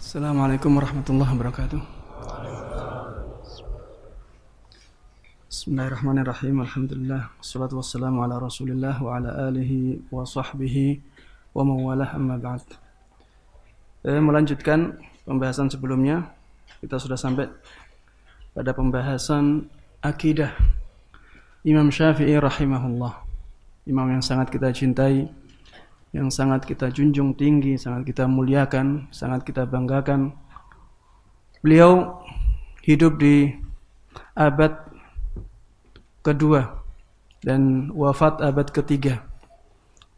Assalamualaikum warahmatullahi wabarakatuh. Bismillahirrahmanirrahim. Alhamdulillah. Wassalatu wassalamu ala Rasulillah wa ala alihi wa sahbihi wa mawalah amma ba'd. Eh, melanjutkan pembahasan sebelumnya, kita sudah sampai pada pembahasan akidah Imam Syafi'i rahimahullah. Imam yang sangat kita cintai yang sangat kita junjung tinggi, sangat kita muliakan, sangat kita banggakan. Beliau hidup di abad kedua dan wafat abad ketiga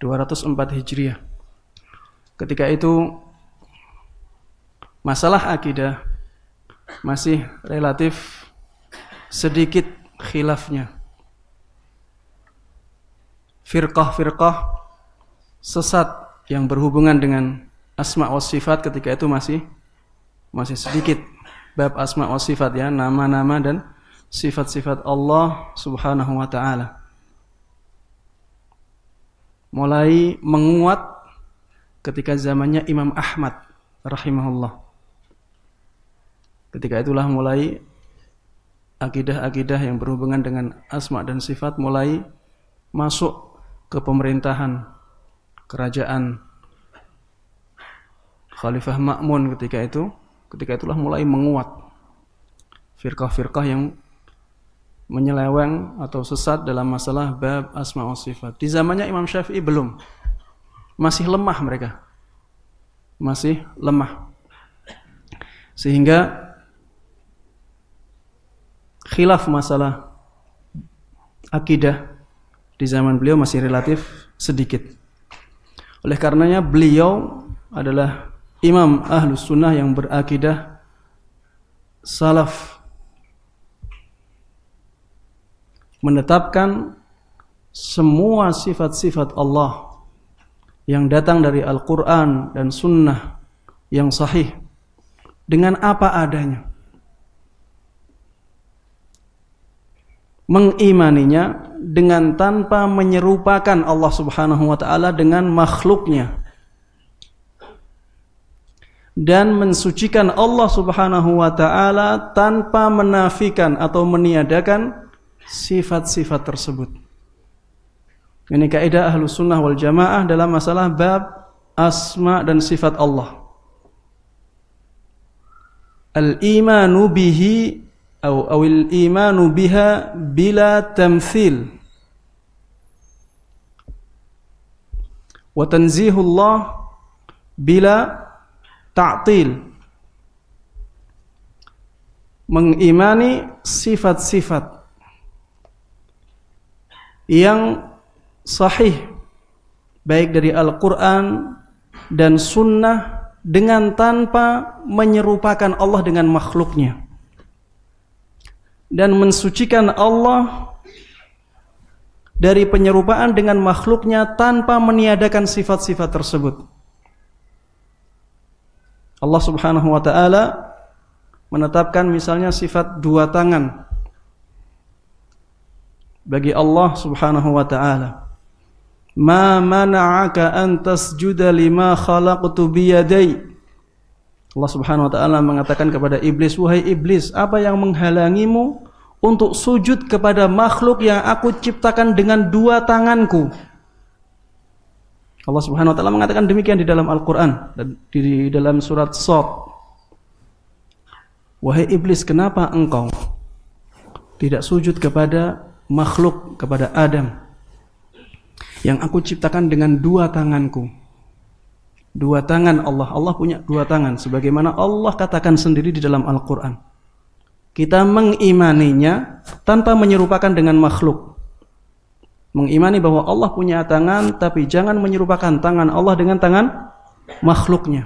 204 Hijriah. Ketika itu masalah akidah masih relatif sedikit khilafnya. Firqah-firqah sesat yang berhubungan dengan asma wa sifat ketika itu masih masih sedikit bab asma wa sifat ya nama-nama dan sifat-sifat Allah Subhanahu wa taala mulai menguat ketika zamannya Imam Ahmad rahimahullah ketika itulah mulai akidah-akidah yang berhubungan dengan asma dan sifat mulai masuk ke pemerintahan kerajaan Khalifah Ma'mun ketika itu, ketika itulah mulai menguat Firkah-firkah yang menyeleweng atau sesat dalam masalah bab asma wa sifat. Di zamannya Imam Syafi'i belum. Masih lemah mereka. Masih lemah. Sehingga khilaf masalah akidah di zaman beliau masih relatif sedikit. Oleh karenanya beliau adalah imam ahlu sunnah yang berakidah salaf menetapkan semua sifat-sifat Allah yang datang dari Al-Quran dan Sunnah yang sahih dengan apa adanya mengimaninya dengan tanpa menyerupakan Allah Subhanahu wa taala dengan makhluknya dan mensucikan Allah Subhanahu wa taala tanpa menafikan atau meniadakan sifat-sifat tersebut. Ini kaidah ahlu sunnah wal jamaah dalam masalah bab asma dan sifat Allah. Al-imanu bihi atau atau imanu biha bila tamthil wa tanzihullah bila ta'til mengimani sifat-sifat yang sahih baik dari Al-Qur'an dan sunnah dengan tanpa menyerupakan Allah dengan makhluknya dan mensucikan Allah dari penyerupaan dengan makhluknya tanpa meniadakan sifat-sifat tersebut. Allah Subhanahu wa taala menetapkan misalnya sifat dua tangan bagi Allah Subhanahu wa taala. Ma mana'aka an tasjuda lima khalaqtu biyadai Allah Subhanahu wa taala mengatakan kepada iblis, "Wahai iblis, apa yang menghalangimu untuk sujud kepada makhluk yang aku ciptakan dengan dua tanganku?" Allah Subhanahu wa taala mengatakan demikian di dalam Al-Qur'an di dalam surat Sot. Wahai iblis, kenapa engkau tidak sujud kepada makhluk kepada Adam yang aku ciptakan dengan dua tanganku? Dua tangan Allah. Allah punya dua tangan. Sebagaimana Allah katakan sendiri di dalam Al-Quran. Kita mengimaninya tanpa menyerupakan dengan makhluk. Mengimani bahwa Allah punya tangan, tapi jangan menyerupakan tangan Allah dengan tangan makhluknya.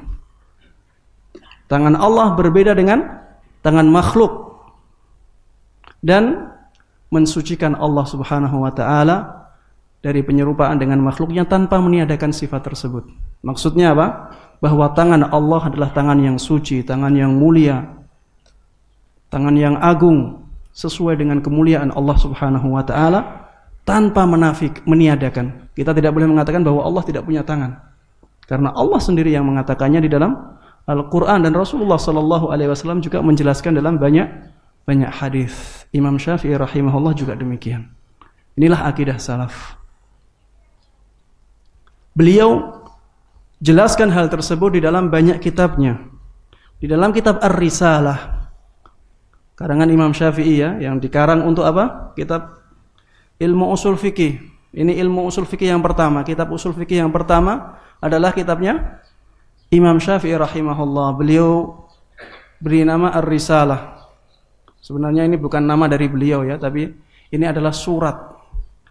Tangan Allah berbeda dengan tangan makhluk. Dan mensucikan Allah subhanahu wa ta'ala dari penyerupaan dengan makhluknya tanpa meniadakan sifat tersebut. Maksudnya apa? Bahwa tangan Allah adalah tangan yang suci, tangan yang mulia, tangan yang agung sesuai dengan kemuliaan Allah Subhanahu wa taala tanpa menafik, meniadakan. Kita tidak boleh mengatakan bahwa Allah tidak punya tangan. Karena Allah sendiri yang mengatakannya di dalam Al-Qur'an dan Rasulullah sallallahu alaihi wasallam juga menjelaskan dalam banyak banyak hadis. Imam Syafi'i rahimahullah juga demikian. Inilah akidah salaf. Beliau jelaskan hal tersebut di dalam banyak kitabnya. Di dalam kitab Ar-Risalah karangan Imam Syafi'i ya yang dikarang untuk apa? Kitab Ilmu Usul Fikih. Ini ilmu usul fikih yang pertama. Kitab usul fikih yang pertama adalah kitabnya Imam Syafi'i rahimahullah. Beliau beri nama Ar-Risalah. Sebenarnya ini bukan nama dari beliau ya, tapi ini adalah surat.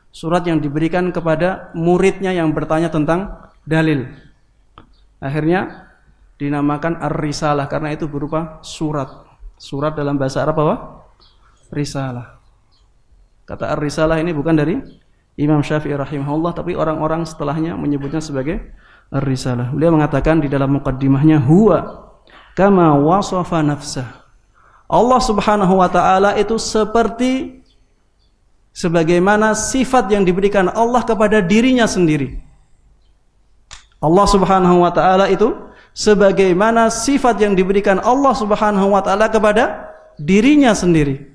Surat yang diberikan kepada muridnya yang bertanya tentang dalil. Akhirnya dinamakan Ar-Risalah karena itu berupa surat. Surat dalam bahasa Arab apa? Risalah. Kata Ar-Risalah ini bukan dari Imam Syafi'i rahimahullah tapi orang-orang setelahnya menyebutnya sebagai Ar-Risalah. Beliau mengatakan di dalam mukaddimahnya huwa kama wasafa nafsah. Allah Subhanahu wa taala itu seperti sebagaimana sifat yang diberikan Allah kepada dirinya sendiri. Allah Subhanahu wa taala itu sebagaimana sifat yang diberikan Allah Subhanahu wa taala kepada dirinya sendiri.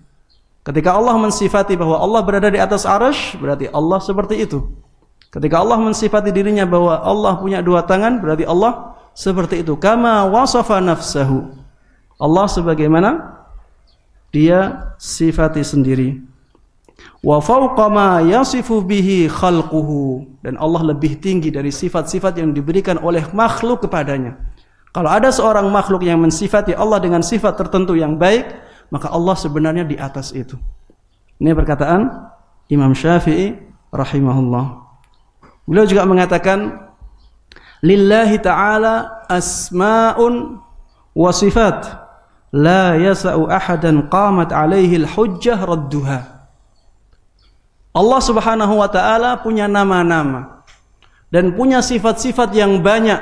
Ketika Allah mensifati bahwa Allah berada di atas arasy, berarti Allah seperti itu. Ketika Allah mensifati dirinya bahwa Allah punya dua tangan, berarti Allah seperti itu. Kama wasafa nafsahu. Allah sebagaimana dia sifati sendiri wa fawqa ma yasifu bihi khalquhu dan Allah lebih tinggi dari sifat-sifat yang diberikan oleh makhluk kepadanya. Kalau ada seorang makhluk yang mensifati Allah dengan sifat tertentu yang baik, maka Allah sebenarnya di atas itu. Ini perkataan Imam Syafi'i rahimahullah. Beliau juga mengatakan lillahi ta'ala asma'un wa sifat la yasa'u ahadan qamat alaihi al-hujjah radduha. Allah Subhanahu wa taala punya nama-nama dan punya sifat-sifat yang banyak.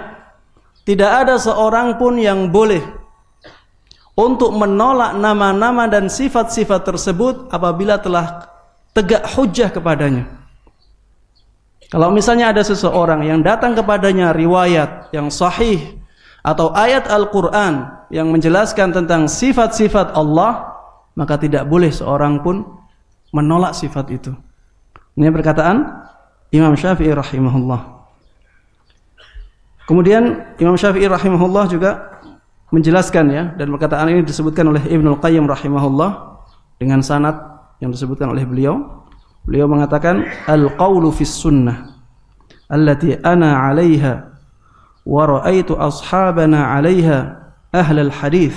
Tidak ada seorang pun yang boleh untuk menolak nama-nama dan sifat-sifat tersebut apabila telah tegak hujah kepadanya. Kalau misalnya ada seseorang yang datang kepadanya riwayat yang sahih atau ayat Al-Quran yang menjelaskan tentang sifat-sifat Allah, maka tidak boleh seorang pun menolak sifat itu. Ini perkataan Imam Syafi'i rahimahullah. Kemudian Imam Syafi'i rahimahullah juga menjelaskan ya dan perkataan ini disebutkan oleh Ibnul Qayyim rahimahullah dengan sanad yang disebutkan oleh beliau. Beliau mengatakan al-qaulu fis sunnah allati ana 'alaiha wa ra'aitu ashabana 'alaiha ahlal hadis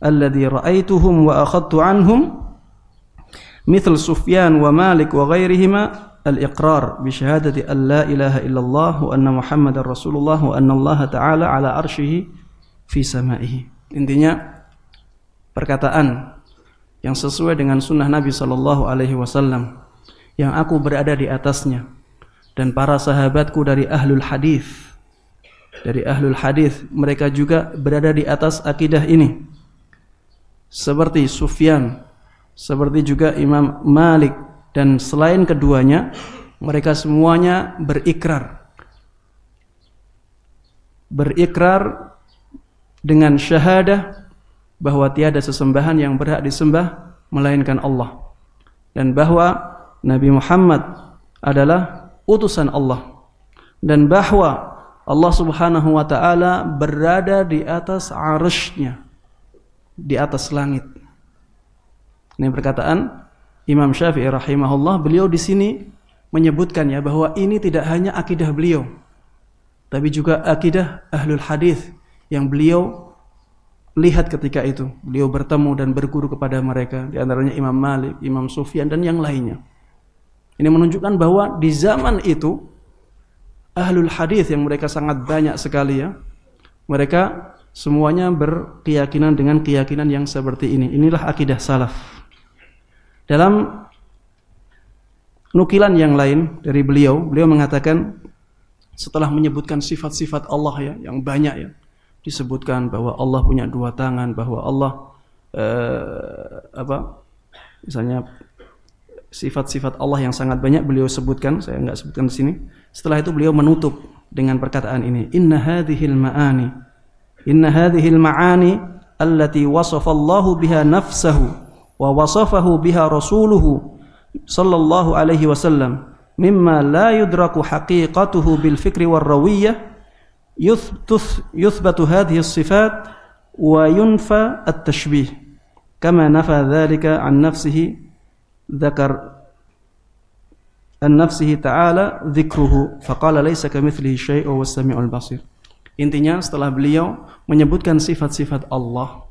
alladhi ra'aituhum wa akhadtu 'anhum مثل سفيان ومالك وغيرهما الإقرار بشهادة أن لا إله إلا الله وأن محمد رسول الله وأن الله تعالى على عرشه في سمائه intinya perkataan yang sesuai dengan sunnah Nabi Shallallahu Alaihi Wasallam yang aku berada di atasnya dan para sahabatku dari ahlul hadis dari ahlul hadis mereka juga berada di atas akidah ini seperti Sufyan seperti juga Imam Malik dan selain keduanya mereka semuanya berikrar berikrar dengan syahadah bahwa tiada sesembahan yang berhak disembah melainkan Allah dan bahwa Nabi Muhammad adalah utusan Allah dan bahwa Allah Subhanahu wa taala berada di atas arusnya di atas langit ini perkataan Imam Syafi'i rahimahullah, beliau di sini menyebutkan ya bahwa ini tidak hanya akidah beliau, tapi juga akidah ahlul hadis yang beliau lihat ketika itu. Beliau bertemu dan berguru kepada mereka, di antaranya Imam Malik, Imam Sufyan dan yang lainnya. Ini menunjukkan bahwa di zaman itu ahlul hadis yang mereka sangat banyak sekali ya. Mereka semuanya berkeyakinan dengan keyakinan yang seperti ini. Inilah akidah salaf. Dalam nukilan yang lain dari beliau, beliau mengatakan setelah menyebutkan sifat-sifat Allah ya yang banyak ya disebutkan bahwa Allah punya dua tangan, bahwa Allah eh, apa misalnya sifat-sifat Allah yang sangat banyak beliau sebutkan, saya nggak sebutkan di sini. Setelah itu beliau menutup dengan perkataan ini, inna hadhil ma'ani, inna hadhil ma'ani allati wasafa biha nafsahu ووصفه بها رسوله صلى الله عليه وسلم مما لا يدرك حقيقته بالفكر والروية يثبت هذه الصفات وينفى التشبيه كما نفى ذلك عن نفسه ذكر عن نفسه تعالى ذكره فقال ليس كمثله شيء وهو السميع البصير intinya setelah beliau menyebutkan sifat-sifat Allah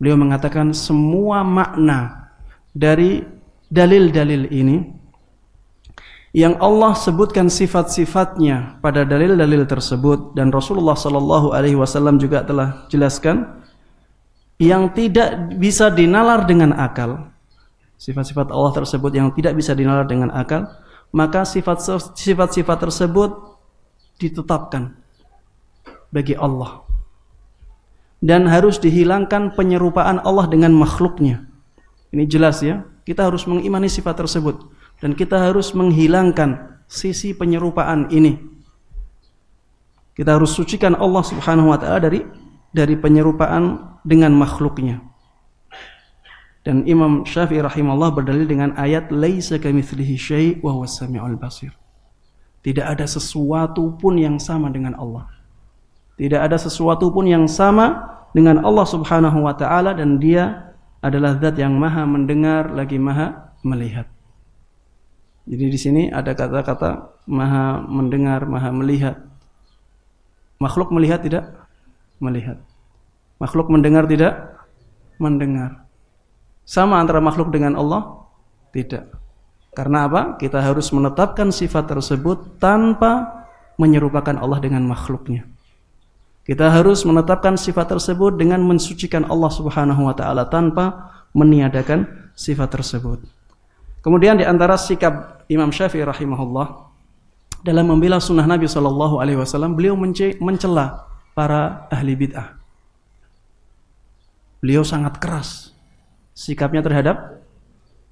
Beliau mengatakan semua makna dari dalil-dalil ini yang Allah sebutkan sifat-sifatnya pada dalil-dalil tersebut dan Rasulullah Shallallahu Alaihi Wasallam juga telah jelaskan yang tidak bisa dinalar dengan akal sifat-sifat Allah tersebut yang tidak bisa dinalar dengan akal maka sifat-sifat tersebut ditetapkan bagi Allah dan harus dihilangkan penyerupaan Allah dengan makhluknya. Ini jelas ya. Kita harus mengimani sifat tersebut dan kita harus menghilangkan sisi penyerupaan ini. Kita harus sucikan Allah Subhanahu wa taala dari dari penyerupaan dengan makhluknya. Dan Imam Syafi'i rahimahullah berdalil dengan ayat laisa kamitslihi syai' wa huwas al basir. Tidak ada sesuatu pun yang sama dengan Allah. Tidak ada sesuatu pun yang sama dengan Allah Subhanahu wa taala dan dia adalah zat yang maha mendengar lagi maha melihat. Jadi di sini ada kata-kata maha mendengar, maha melihat. Makhluk melihat tidak? Melihat. Makhluk mendengar tidak? Mendengar. Sama antara makhluk dengan Allah? Tidak. Karena apa? Kita harus menetapkan sifat tersebut tanpa menyerupakan Allah dengan makhluknya. Kita harus menetapkan sifat tersebut dengan mensucikan Allah Subhanahu wa taala tanpa meniadakan sifat tersebut. Kemudian di antara sikap Imam Syafi'i rahimahullah dalam membela sunnah Nabi Shallallahu Alaihi Wasallam, beliau mencela para ahli bid'ah. Beliau sangat keras sikapnya terhadap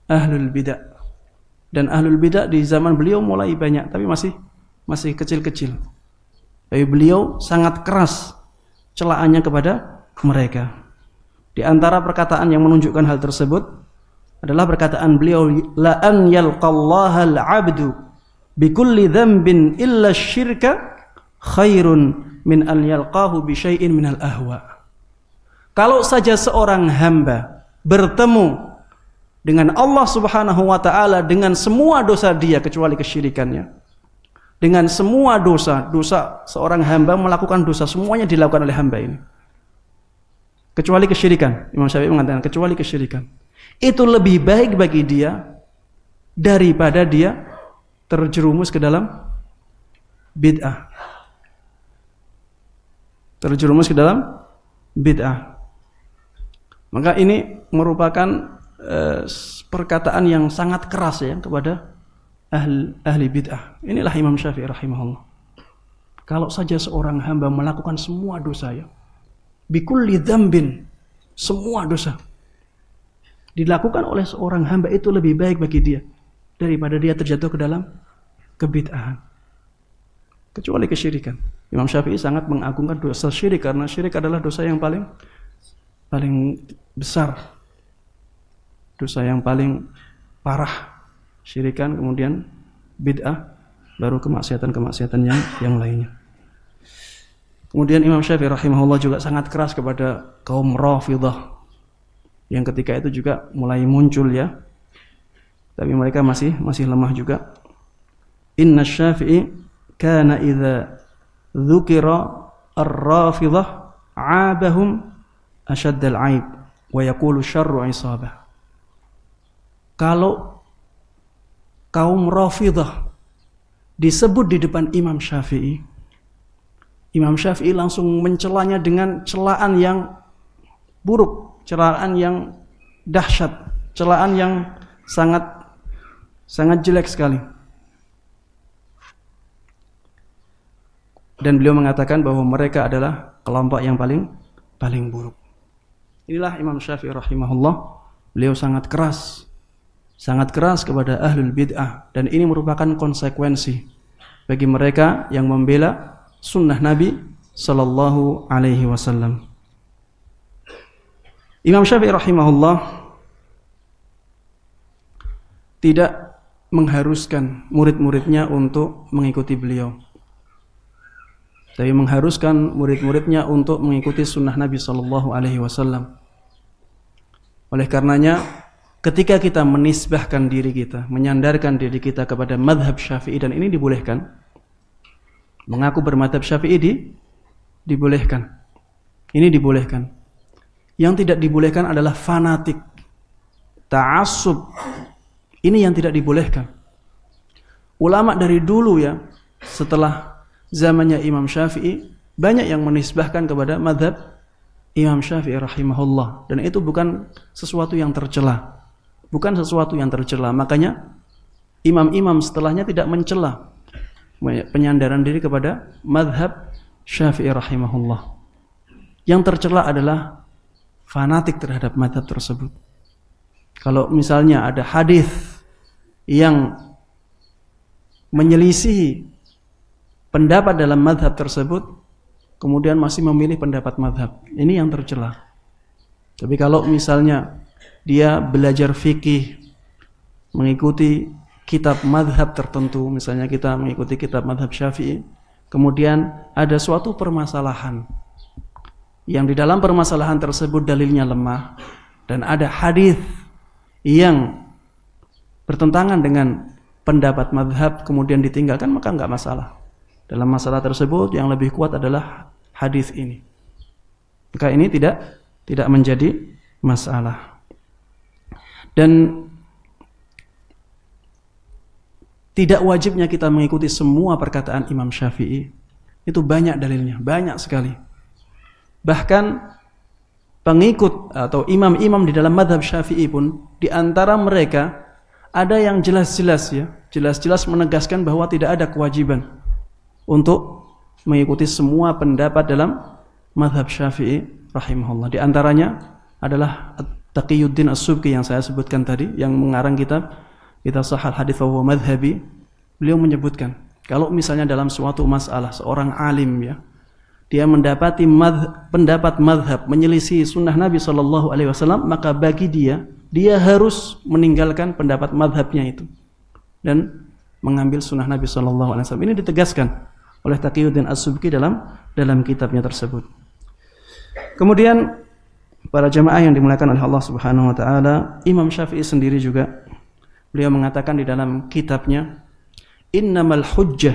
ahlul bid'ah dan ahlul bid'ah di zaman beliau mulai banyak tapi masih masih kecil-kecil. Tapi beliau sangat keras celaannya kepada mereka. Di antara perkataan yang menunjukkan hal tersebut adalah perkataan beliau la an yalqallaha al-'abdu bikulli dzambin illa syirka khairun min an yalqahu bi syai'in min al-ahwa. Kalau saja seorang hamba bertemu dengan Allah Subhanahu wa taala dengan semua dosa dia kecuali kesyirikannya, dengan semua dosa, dosa seorang hamba melakukan dosa semuanya dilakukan oleh hamba ini. Kecuali kesyirikan. Imam Syafi'i mengatakan kecuali kesyirikan. Itu lebih baik bagi dia daripada dia terjerumus ke dalam bid'ah. Terjerumus ke dalam bid'ah. Maka ini merupakan eh, perkataan yang sangat keras ya kepada ahli, ahli bid'ah. Inilah Imam Syafi'i rahimahullah. Kalau saja seorang hamba melakukan semua dosa ya. Bikulli dhambin. Semua dosa. Dilakukan oleh seorang hamba itu lebih baik bagi dia daripada dia terjatuh ke dalam kebid'ahan. Kecuali kesyirikan. Imam Syafi'i sangat mengagungkan dosa syirik karena syirik adalah dosa yang paling paling besar. Dosa yang paling parah syirikan, kemudian bid'ah, baru kemaksiatan-kemaksiatan yang yang lainnya. Kemudian Imam Syafi'i rahimahullah juga sangat keras kepada kaum Rafidah yang ketika itu juga mulai muncul ya. Tapi mereka masih masih lemah juga. Inna Syafi'i kana idza dzukira ar-Rafidah 'abahum ashaddal 'aib wa yaqulu syarru 'isabah. Kalau kaum Rafidah disebut di depan Imam Syafi'i. Imam Syafi'i langsung mencelanya dengan celaan yang buruk, celaan yang dahsyat, celaan yang sangat sangat jelek sekali. Dan beliau mengatakan bahwa mereka adalah kelompok yang paling paling buruk. Inilah Imam Syafi'i rahimahullah. Beliau sangat keras sangat keras kepada ahlul bid'ah dan ini merupakan konsekuensi bagi mereka yang membela sunnah Nabi Sallallahu Alaihi Wasallam. Imam Syafi'i rahimahullah tidak mengharuskan murid-muridnya untuk mengikuti beliau. Tapi mengharuskan murid-muridnya untuk mengikuti sunnah Nabi Sallallahu Alaihi Wasallam. Oleh karenanya ketika kita menisbahkan diri kita, menyandarkan diri kita kepada madhab syafi'i dan ini dibolehkan, mengaku bermadhab syafi'i di, dibolehkan. Ini dibolehkan. Yang tidak dibolehkan adalah fanatik, ta'asub. Ini yang tidak dibolehkan. Ulama dari dulu ya, setelah zamannya Imam Syafi'i, banyak yang menisbahkan kepada madhab Imam Syafi'i rahimahullah. Dan itu bukan sesuatu yang tercela bukan sesuatu yang tercela. Makanya imam-imam setelahnya tidak mencela penyandaran diri kepada madhab Syafi'i rahimahullah. Yang tercela adalah fanatik terhadap madhab tersebut. Kalau misalnya ada hadis yang menyelisihi pendapat dalam madhab tersebut, kemudian masih memilih pendapat madhab. Ini yang tercela. Tapi kalau misalnya dia belajar fikih mengikuti kitab madhab tertentu misalnya kita mengikuti kitab madhab syafi'i kemudian ada suatu permasalahan yang di dalam permasalahan tersebut dalilnya lemah dan ada hadis yang bertentangan dengan pendapat madhab kemudian ditinggalkan maka nggak masalah dalam masalah tersebut yang lebih kuat adalah hadis ini maka ini tidak tidak menjadi masalah dan tidak wajibnya kita mengikuti semua perkataan Imam Syafi'i. Itu banyak dalilnya, banyak sekali. Bahkan pengikut atau imam-imam di dalam madhab Syafi'i pun di antara mereka ada yang jelas-jelas ya, jelas-jelas menegaskan bahwa tidak ada kewajiban untuk mengikuti semua pendapat dalam madhab Syafi'i rahimahullah. Di antaranya adalah Taqiyuddin As-Subki yang saya sebutkan tadi yang mengarang kitab kita sahal hadis wa madhabi beliau menyebutkan kalau misalnya dalam suatu masalah seorang alim ya dia mendapati madh, pendapat madhab menyelisih sunnah Nabi Shallallahu Alaihi Wasallam maka bagi dia dia harus meninggalkan pendapat madhabnya itu dan mengambil sunnah Nabi Shallallahu Alaihi Wasallam ini ditegaskan oleh Taqiyuddin As-Subki dalam dalam kitabnya tersebut kemudian Para jemaah yang dimuliakan oleh Allah Subhanahu wa taala, Imam Syafi'i sendiri juga beliau mengatakan di dalam kitabnya, "Innamal hujjah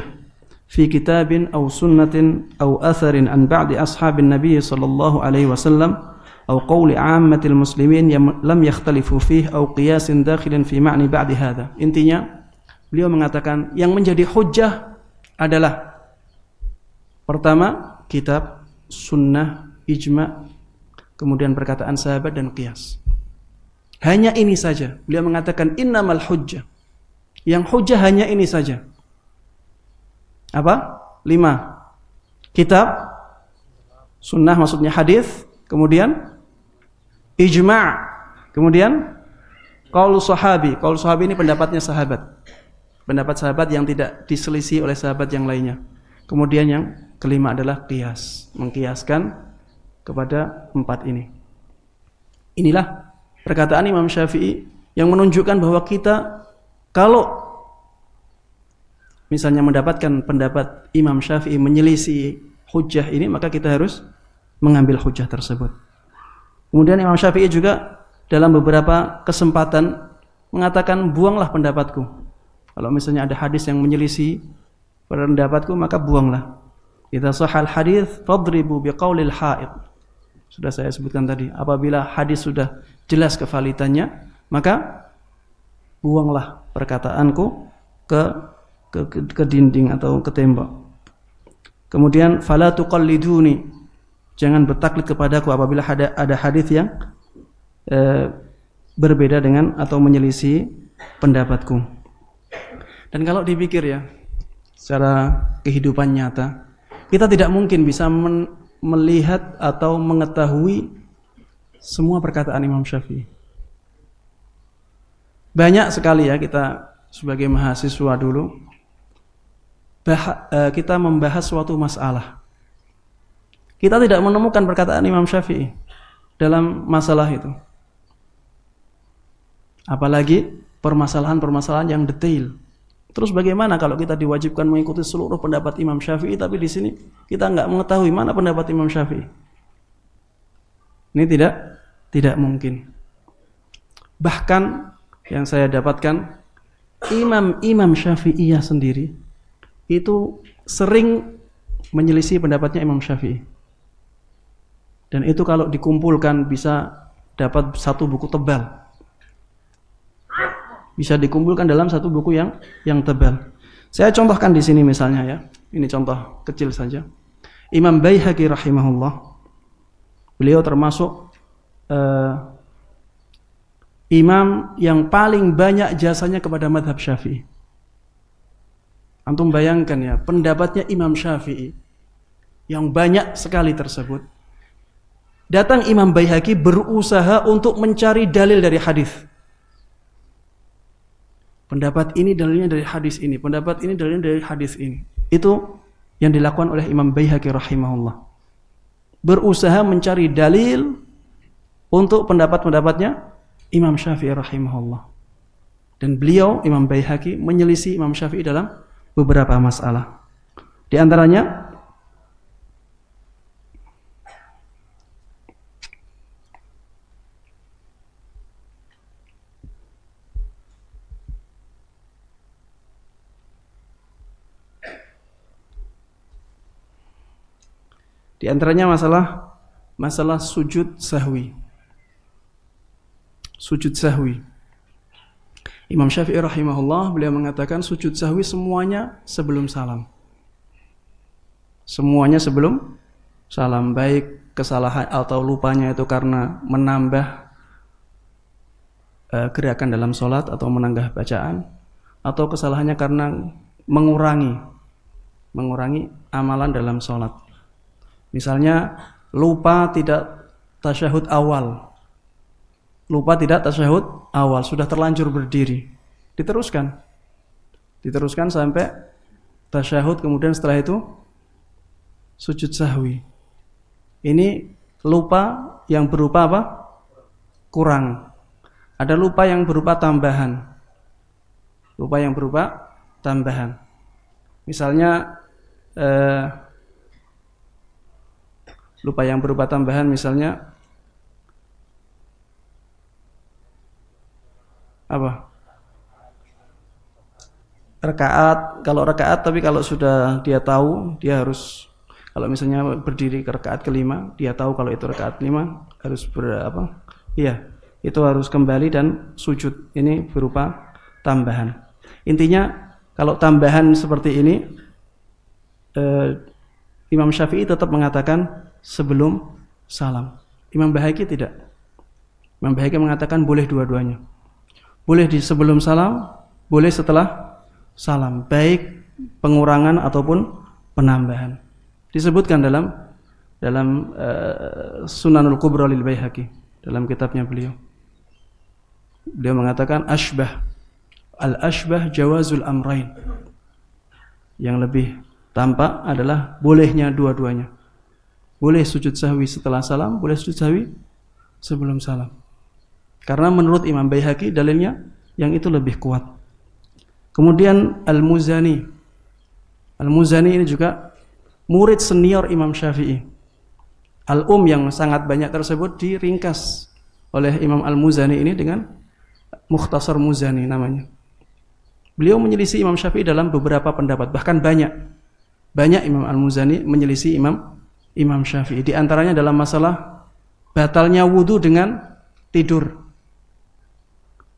fi kitabin aw sunnatin aw atharin an ba'di ashabin Nabi sallallahu alaihi wasallam." أو قول عامة المسلمين lam يختلفوا فيه أو قياس داخل fi معنى بعد هذا intinya beliau mengatakan yang menjadi hujjah adalah pertama kitab sunnah ijma kemudian perkataan sahabat dan kias. Hanya ini saja. Beliau mengatakan innamal hujjah. Yang hujjah hanya ini saja. Apa? Lima. Kitab, sunnah maksudnya hadis, kemudian ijma', kemudian qaul sahabi. Qaul sahabi ini pendapatnya sahabat. Pendapat sahabat yang tidak diselisih oleh sahabat yang lainnya. Kemudian yang kelima adalah kias, mengkiaskan kepada empat ini. Inilah perkataan Imam Syafi'i yang menunjukkan bahwa kita kalau misalnya mendapatkan pendapat Imam Syafi'i menyelisi hujah ini maka kita harus mengambil hujah tersebut. Kemudian Imam Syafi'i juga dalam beberapa kesempatan mengatakan buanglah pendapatku. Kalau misalnya ada hadis yang menyelisi pendapatku maka buanglah. kita sahal hadis fadribu biqaulil ha'id. Sudah saya sebutkan tadi, apabila hadis sudah jelas kevalitannya, maka buanglah perkataanku ke ke, ke, ke dinding atau ke tembok. Kemudian fala tuqalliduni. Jangan bertaklid kepadaku apabila ada ada hadis yang e, berbeda dengan atau menyelisih pendapatku. Dan kalau dipikir ya, secara kehidupan nyata, kita tidak mungkin bisa men, melihat atau mengetahui semua perkataan Imam Syafi'i. Banyak sekali ya kita sebagai mahasiswa dulu eh, kita membahas suatu masalah. Kita tidak menemukan perkataan Imam Syafi'i dalam masalah itu. Apalagi permasalahan-permasalahan yang detail. Terus bagaimana kalau kita diwajibkan mengikuti seluruh pendapat Imam Syafi'i tapi di sini kita nggak mengetahui mana pendapat Imam Syafi'i? Ini tidak tidak mungkin. Bahkan yang saya dapatkan Imam-imam Syafi'iyah sendiri itu sering menyelisih pendapatnya Imam Syafi'i. Dan itu kalau dikumpulkan bisa dapat satu buku tebal bisa dikumpulkan dalam satu buku yang yang tebal. Saya contohkan di sini misalnya ya. Ini contoh kecil saja. Imam Baihaqi rahimahullah beliau termasuk uh, imam yang paling banyak jasanya kepada madhab syafi'i. Antum bayangkan ya, pendapatnya Imam Syafi'i yang banyak sekali tersebut. Datang Imam Baihaqi berusaha untuk mencari dalil dari hadis. Pendapat ini dalilnya dari hadis ini, pendapat ini dalilnya dari hadis ini. Itu yang dilakukan oleh Imam Baihaqi rahimahullah. Berusaha mencari dalil untuk pendapat-pendapatnya Imam Syafi'i rahimahullah. Dan beliau Imam Baihaqi menyelisih Imam Syafi'i dalam beberapa masalah. Di antaranya Di antaranya masalah masalah sujud sahwi. Sujud sahwi. Imam Syafi'i rahimahullah beliau mengatakan sujud sahwi semuanya sebelum salam. Semuanya sebelum salam baik kesalahan atau lupanya itu karena menambah uh, gerakan dalam sholat atau menanggah bacaan atau kesalahannya karena mengurangi mengurangi amalan dalam sholat Misalnya lupa tidak tasyahud awal. Lupa tidak tasyahud awal, sudah terlanjur berdiri. Diteruskan. Diteruskan sampai tasyahud kemudian setelah itu sujud sahwi. Ini lupa yang berupa apa? Kurang. Ada lupa yang berupa tambahan. Lupa yang berupa tambahan. Misalnya eh, lupa yang berupa tambahan misalnya apa rekaat kalau rekaat tapi kalau sudah dia tahu dia harus kalau misalnya berdiri ke rekaat kelima dia tahu kalau itu rekaat lima harus berapa iya itu harus kembali dan sujud ini berupa tambahan intinya kalau tambahan seperti ini eh, Imam Syafi'i tetap mengatakan sebelum salam. Imam Bahaki tidak. Imam Bahaki mengatakan boleh dua-duanya. Boleh di sebelum salam, boleh setelah salam, baik pengurangan ataupun penambahan. Disebutkan dalam dalam uh, Sunanul Kubra lil Baihaqi dalam kitabnya beliau. Beliau mengatakan asbah al asbah jawazul amrain. Yang lebih tampak adalah bolehnya dua-duanya. Boleh sujud sahwi setelah salam, boleh sujud sahwi sebelum salam. Karena menurut Imam Baihaqi dalilnya yang itu lebih kuat. Kemudian Al-Muzani. Al-Muzani ini juga murid senior Imam Syafi'i. Al-Um yang sangat banyak tersebut diringkas oleh Imam Al-Muzani ini dengan Mukhtasar Muzani namanya. Beliau menyelisih Imam Syafi'i dalam beberapa pendapat, bahkan banyak. Banyak Imam Al-Muzani menyelisih Imam Imam Syafi'i. Di antaranya dalam masalah batalnya wudhu dengan tidur.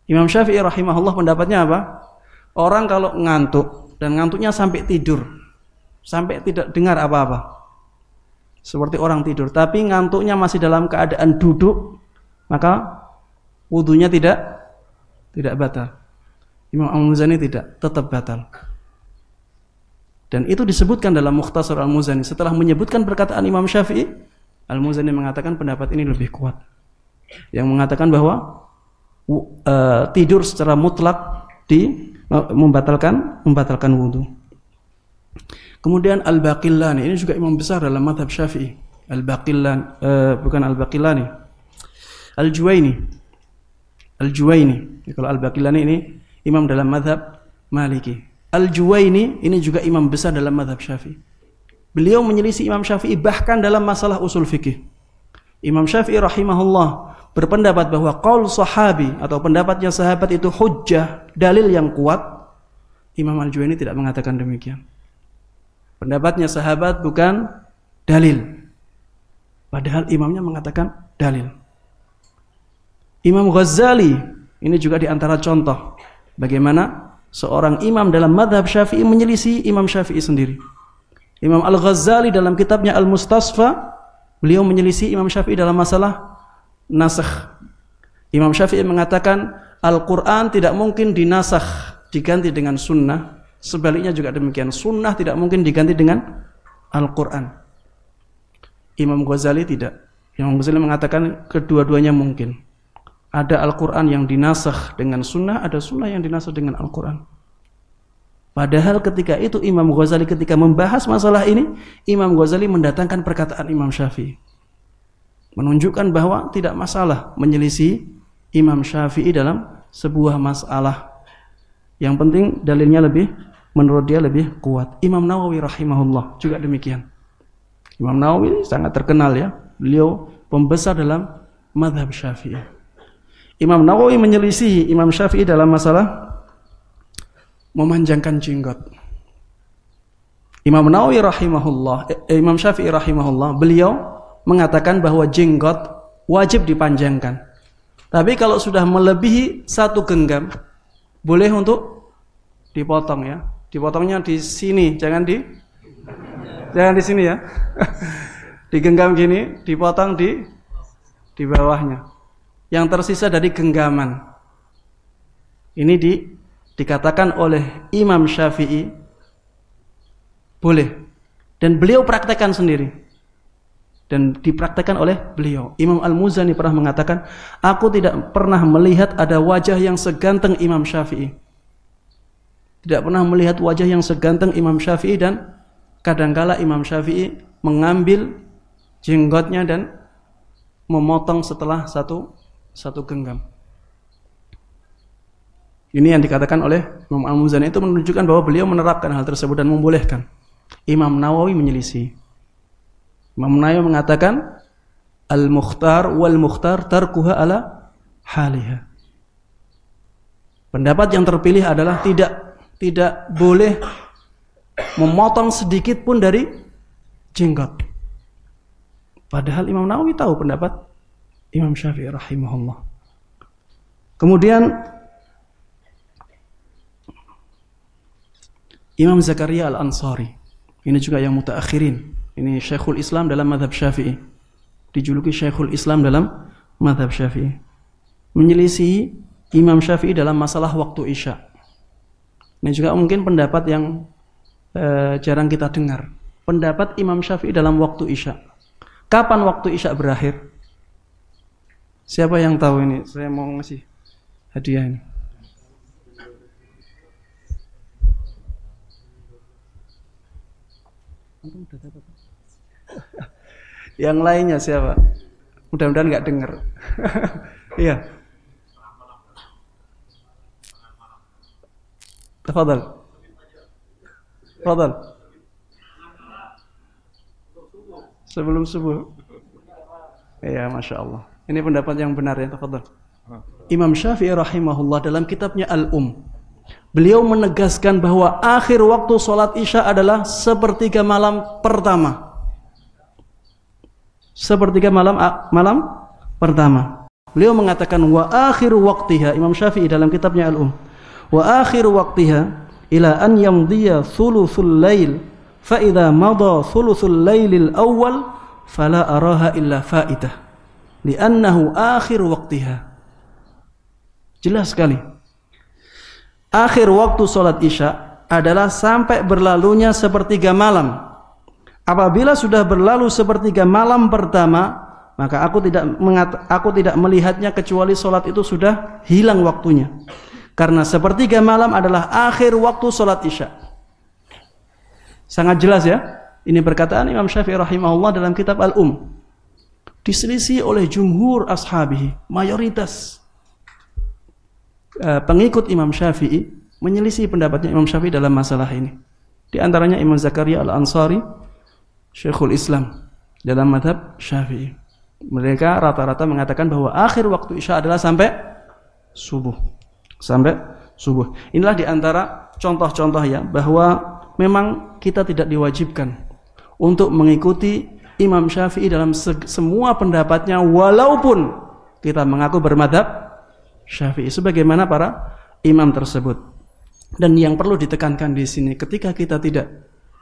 Imam Syafi'i rahimahullah pendapatnya apa? Orang kalau ngantuk dan ngantuknya sampai tidur, sampai tidak dengar apa-apa. Seperti orang tidur, tapi ngantuknya masih dalam keadaan duduk, maka wudhunya tidak tidak batal. Imam Al-Muzani tidak, tetap batal. Dan itu disebutkan dalam Mukhtasar Al-Muzani. Setelah menyebutkan perkataan Imam Syafi'i, Al-Muzani mengatakan pendapat ini lebih kuat. Yang mengatakan bahwa uh, tidur secara mutlak di e, membatalkan membatalkan wudhu. Kemudian Al-Baqillani, ini juga imam besar dalam madhab Syafi'i. Al-Baqillani, uh, bukan Al-Baqillani. Al-Juwaini. Al-Juwaini. Kalau Al-Baqillani ini imam dalam madhab Maliki. Al-Juwaini ini juga imam besar dalam madhab Syafi'i. Beliau menyelisih Imam Syafi'i bahkan dalam masalah usul fikih. Imam Syafi'i rahimahullah berpendapat bahwa qaul sahabi atau pendapatnya sahabat itu hujjah, dalil yang kuat. Imam Al-Juwaini tidak mengatakan demikian. Pendapatnya sahabat bukan dalil. Padahal imamnya mengatakan dalil. Imam Ghazali ini juga diantara contoh bagaimana seorang imam dalam madhab syafi'i menyelisih imam syafi'i sendiri Imam Al-Ghazali dalam kitabnya Al-Mustasfa beliau menyelisih Imam Syafi'i dalam masalah nasakh Imam Syafi'i mengatakan Al-Quran tidak mungkin dinasakh diganti dengan sunnah sebaliknya juga demikian sunnah tidak mungkin diganti dengan Al-Quran Imam Ghazali tidak Imam Ghazali mengatakan kedua-duanya mungkin ada Al-Quran yang dinasah dengan sunnah, ada sunnah yang dinasah dengan Al-Quran. Padahal ketika itu Imam Ghazali ketika membahas masalah ini, Imam Ghazali mendatangkan perkataan Imam Syafi'i. Menunjukkan bahwa tidak masalah menyelisih Imam Syafi'i dalam sebuah masalah. Yang penting dalilnya lebih, menurut dia lebih kuat. Imam Nawawi rahimahullah juga demikian. Imam Nawawi sangat terkenal ya. Beliau pembesar dalam madhab Syafi'i. Imam Nawawi menyelisihi Imam Syafi'i dalam masalah memanjangkan jenggot. Imam Nawawi rahimahullah, eh, Imam Syafi'i rahimahullah, beliau mengatakan bahwa jenggot wajib dipanjangkan. Tapi kalau sudah melebihi satu genggam, boleh untuk dipotong ya. Dipotongnya di sini, jangan di jangan di sini ya. Digenggam gini, dipotong di di bawahnya yang tersisa dari genggaman. Ini di, dikatakan oleh Imam Syafi'i boleh dan beliau praktekkan sendiri dan dipraktekkan oleh beliau. Imam Al-Muzani pernah mengatakan, "Aku tidak pernah melihat ada wajah yang seganteng Imam Syafi'i." Tidak pernah melihat wajah yang seganteng Imam Syafi'i dan kadangkala Imam Syafi'i mengambil jenggotnya dan memotong setelah satu satu genggam. Ini yang dikatakan oleh Imam Al-Muzani itu menunjukkan bahwa beliau menerapkan hal tersebut dan membolehkan. Imam Nawawi menyelisih. Imam Nawawi mengatakan al-mukhtar wal mukhtar tarkuha ala haliha. Pendapat yang terpilih adalah tidak tidak boleh memotong sedikit pun dari jenggot. Padahal Imam Nawawi tahu pendapat Imam Syafi'i rahimahullah. Kemudian Imam Zakaria Al-Ansari. Ini juga yang mutaakhirin. Ini Syekhul Islam dalam madhab Syafi'i. Dijuluki Syekhul Islam dalam madhab Syafi'i. menyelisihi Imam Syafi'i dalam masalah waktu Isya. Ini juga mungkin pendapat yang e, jarang kita dengar. Pendapat Imam Syafi'i dalam waktu Isya. Kapan waktu Isya berakhir? Siapa yang tahu ini? Saya mau ngasih hadiah ini. yang lainnya siapa? Mudah-mudahan nggak dengar. iya. Tafadhal. Tafadhal. Sebelum subuh. Iya, Masya Allah. Ini pendapat yang benar ya, tafadhol. Ah. Imam Syafi'i rahimahullah dalam kitabnya Al-Um Beliau menegaskan bahwa akhir waktu sholat isya adalah sepertiga malam pertama. Sepertiga malam malam pertama. Beliau mengatakan wa akhir waktiha Imam Syafi'i dalam kitabnya Al-Um. Wa akhir waktiha ila an yamdiya thuluthul lail fa idza madha thuluthul lailil awal fala araha illa fa'idah li'annahu akhir waktiha. Jelas sekali. Akhir waktu sholat isya adalah sampai berlalunya sepertiga malam. Apabila sudah berlalu sepertiga malam pertama, maka aku tidak mengat aku tidak melihatnya kecuali sholat itu sudah hilang waktunya. Karena sepertiga malam adalah akhir waktu sholat isya. Sangat jelas ya. Ini perkataan Imam Syafi'i rahimahullah dalam kitab Al-Um diselisi oleh jumhur ashabihi, mayoritas eh, pengikut Imam Syafi'i menyelisih pendapatnya Imam Syafi'i dalam masalah ini. Di antaranya Imam Zakaria Al-Ansari, Syekhul Islam dalam madhab Syafi'i. Mereka rata-rata mengatakan bahwa akhir waktu Isya adalah sampai subuh. Sampai subuh. Inilah di antara contoh-contoh ya bahwa memang kita tidak diwajibkan untuk mengikuti Imam Syafi'i dalam se semua pendapatnya walaupun kita mengaku bermadhab Syafi'i sebagaimana para imam tersebut. Dan yang perlu ditekankan di sini ketika kita tidak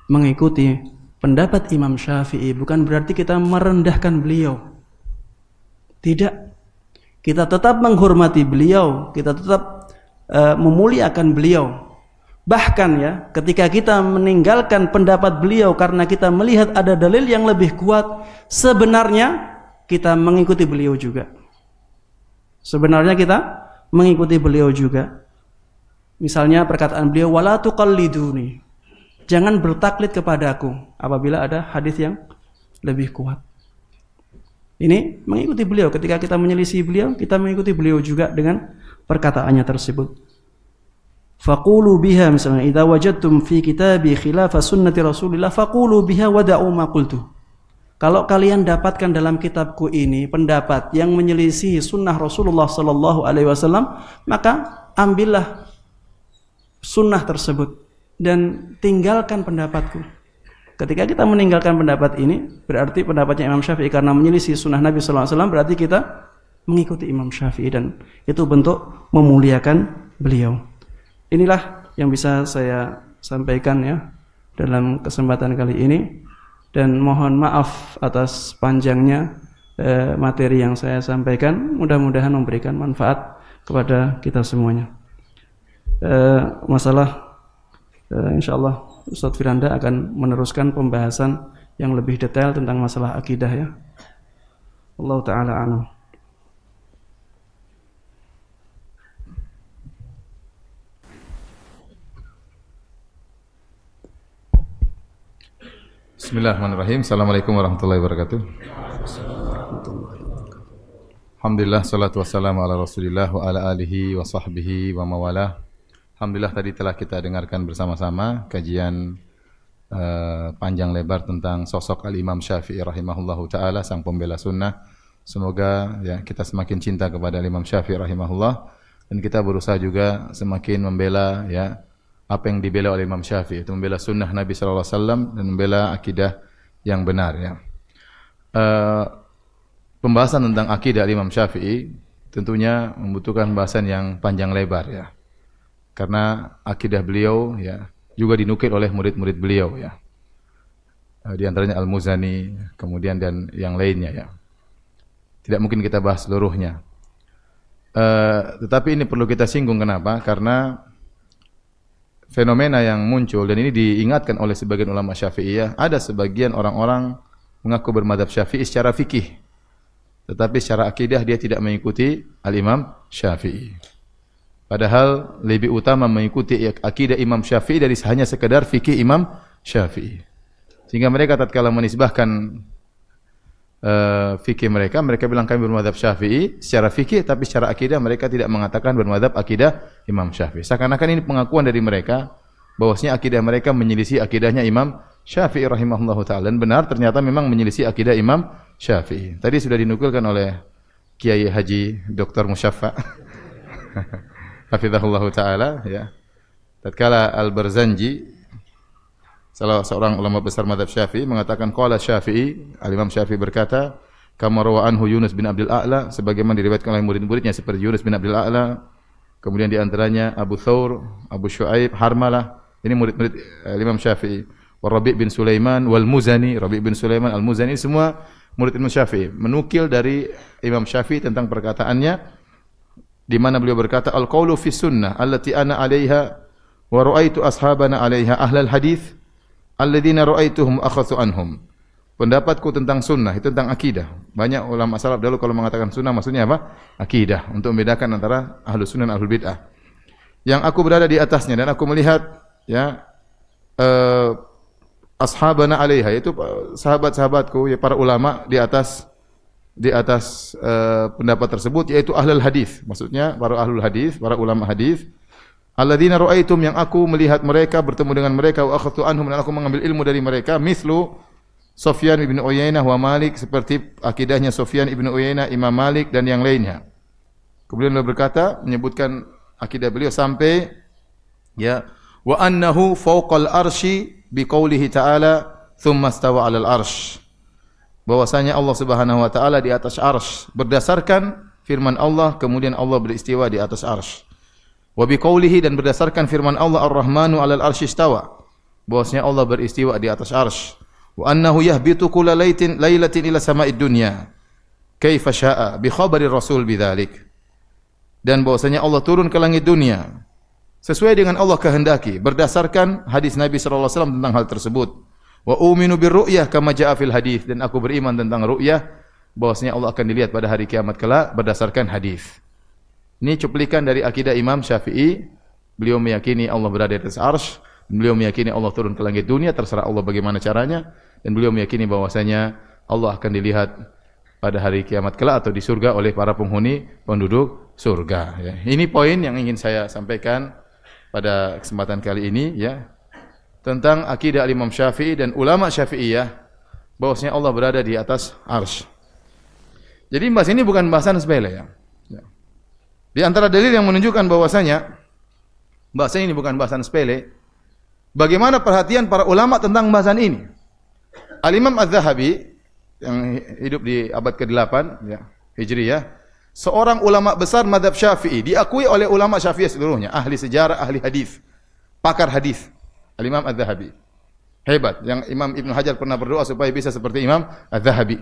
mengikuti pendapat Imam Syafi'i bukan berarti kita merendahkan beliau. Tidak. Kita tetap menghormati beliau, kita tetap uh, memuliakan beliau Bahkan ya, ketika kita meninggalkan pendapat beliau karena kita melihat ada dalil yang lebih kuat, sebenarnya kita mengikuti beliau juga. Sebenarnya kita mengikuti beliau juga. Misalnya perkataan beliau wala tuqalliduni. Jangan bertaklid kepada aku apabila ada hadis yang lebih kuat. Ini mengikuti beliau ketika kita menyelisih beliau, kita mengikuti beliau juga dengan perkataannya tersebut. Fakulu biha misalnya idza wajadtum fi kitabi khilafa sunnati Rasulillah fakulu biha wada'u da'u ma qultu. Kalau kalian dapatkan dalam kitabku ini pendapat yang menyelisih sunnah Rasulullah sallallahu alaihi wasallam, maka ambillah sunnah tersebut dan tinggalkan pendapatku. Ketika kita meninggalkan pendapat ini, berarti pendapatnya Imam Syafi'i karena menyelisih sunnah Nabi sallallahu alaihi wasallam, berarti kita mengikuti Imam Syafi'i dan itu bentuk memuliakan beliau. Inilah yang bisa saya sampaikan ya dalam kesempatan kali ini dan mohon maaf atas panjangnya eh, materi yang saya sampaikan mudah-mudahan memberikan manfaat kepada kita semuanya eh, masalah eh, insya Allah Ustadz Firanda akan meneruskan pembahasan yang lebih detail tentang masalah akidah ya Allah Ta'ala anu. Bismillahirrahmanirrahim. Assalamualaikum warahmatullahi wabarakatuh. Alhamdulillah salatu wassalamu ala Rasulillah wa ala alihi wa sahbihi wa mawalah. Alhamdulillah tadi telah kita dengarkan bersama-sama kajian uh, panjang lebar tentang sosok Al-Imam Syafi'i rahimahullahu taala sang pembela sunnah. Semoga ya kita semakin cinta kepada Al Imam Syafi'i rahimahullah dan kita berusaha juga semakin membela ya apa yang dibela oleh Imam Syafi'i itu membela sunnah Nabi sallallahu alaihi wasallam dan membela akidah yang benar ya. E, pembahasan tentang akidah Imam Syafi'i tentunya membutuhkan pembahasan yang panjang lebar ya. Karena akidah beliau ya juga dinukil oleh murid-murid beliau ya. E, di antaranya Al-Muzani kemudian dan yang lainnya ya. Tidak mungkin kita bahas seluruhnya. Uh, tetapi ini perlu kita singgung kenapa? Karena fenomena yang muncul dan ini diingatkan oleh sebagian ulama Syafi'iyah, ada sebagian orang-orang mengaku bermadhab Syafi'i secara fikih. Tetapi secara akidah dia tidak mengikuti al-Imam Syafi'i. Padahal lebih utama mengikuti akidah Imam Syafi'i dari hanya sekedar fikih Imam Syafi'i. Sehingga mereka tatkala menisbahkan Eh, fikih mereka, mereka bilang kami bermadhab syafi'i secara fikih, tapi secara akidah mereka tidak mengatakan bermadhab akidah Imam Syafi'i. Seakan-akan ini pengakuan dari mereka bahwasanya akidah mereka menyelisi akidahnya Imam Syafi'i rahimahullah taala. Dan benar ternyata memang menyelisi akidah Imam Syafi'i. Tadi sudah dinukilkan oleh Kiai Haji Dr. Musyaffa. Hafizahullah taala ya. Tatkala Al-Barzanji salah seorang ulama besar madhab syafi'i mengatakan qala syafi'i alimam imam syafi'i berkata kama anhu yunus bin abdul a'la sebagaimana diriwayatkan oleh murid-muridnya seperti yunus bin abdul a'la kemudian di antaranya abu thaur abu shuaib, harmalah ini murid-murid eh, al-imam syafi'i wal bin sulaiman wal muzani rabi' bin sulaiman al muzani semua murid imam syafi'i menukil dari imam syafi'i tentang perkataannya di mana beliau berkata al kaulu fi sunnah allati ana 'alaiha wara'itu ra'aitu ashabana 'alaiha ahlal hadith alladzina raaituhum akhathu anhum. Pendapatku tentang sunnah itu tentang akidah. Banyak ulama salaf dahulu kalau mengatakan sunnah maksudnya apa? Akidah untuk membedakan antara ahlu sunnah dan ahlu bid'ah. Yang aku berada di atasnya dan aku melihat ya uh, ashabana alaiha yaitu eh, sahabat-sahabatku ya para ulama di atas di atas uh, pendapat tersebut yaitu ahlul hadis maksudnya para ahlul hadis para ulama hadis Alladzina ra'aitum yang aku melihat mereka bertemu dengan mereka wa akhadtu anhum dan aku mengambil ilmu dari mereka mislu Sufyan bin Uyainah wa Malik seperti akidahnya Sufyan bin Uyainah Imam Malik dan yang lainnya. Kemudian beliau berkata menyebutkan akidah beliau sampai ya wa annahu fawqal arsy biqoulihi ta'ala thumma stawa 'alal arsy. Bahwasanya Allah Subhanahu wa taala di atas arsy berdasarkan firman Allah kemudian Allah beristiwa di atas arsy. Wa biqaulihi dan berdasarkan firman Allah Ar-Rahmanu 'alal istawa Bahwasanya Allah beristiwa di atas arsh. Wa annahu yahbitu kulla laitin lailatin ila sama'id dunya. Kaifa syaa bi khabari Rasul bidzalik. Dan bahwasanya Allah turun ke langit dunia sesuai dengan Allah kehendaki berdasarkan hadis Nabi sallallahu alaihi wasallam tentang hal tersebut. Wa uminu birru'yah kama jaa fil hadis dan aku beriman tentang ru'yah bahwasanya Allah akan dilihat pada hari kiamat kelak berdasarkan hadis. Ini cuplikan dari akidah Imam Syafi'i. Beliau meyakini Allah berada di atas arsh. Beliau meyakini Allah turun ke langit dunia. Terserah Allah bagaimana caranya. Dan beliau meyakini bahwasanya Allah akan dilihat pada hari kiamat kelak atau di surga oleh para penghuni penduduk surga. Ya. Ini poin yang ingin saya sampaikan pada kesempatan kali ini. Ya. Tentang akidah Imam Syafi'i dan ulama Syafi'iyah. Bahwasanya Allah berada di atas arsh. Jadi bahasa ini bukan bahasan sepele. Ya. Di antara dalil yang menunjukkan bahwasanya bahasan ini bukan bahasan sepele. Bagaimana perhatian para ulama tentang bahasan ini? Al-Imam Az-Zahabi yang hidup di abad ke-8 ya, Hijriyah, seorang ulama besar madhab Syafi'i, diakui oleh ulama Syafi'i seluruhnya, ahli sejarah, ahli hadis, pakar hadis. Al-Imam Az-Zahabi. Hebat yang Imam Ibn Hajar pernah berdoa supaya bisa seperti Imam Az-Zahabi.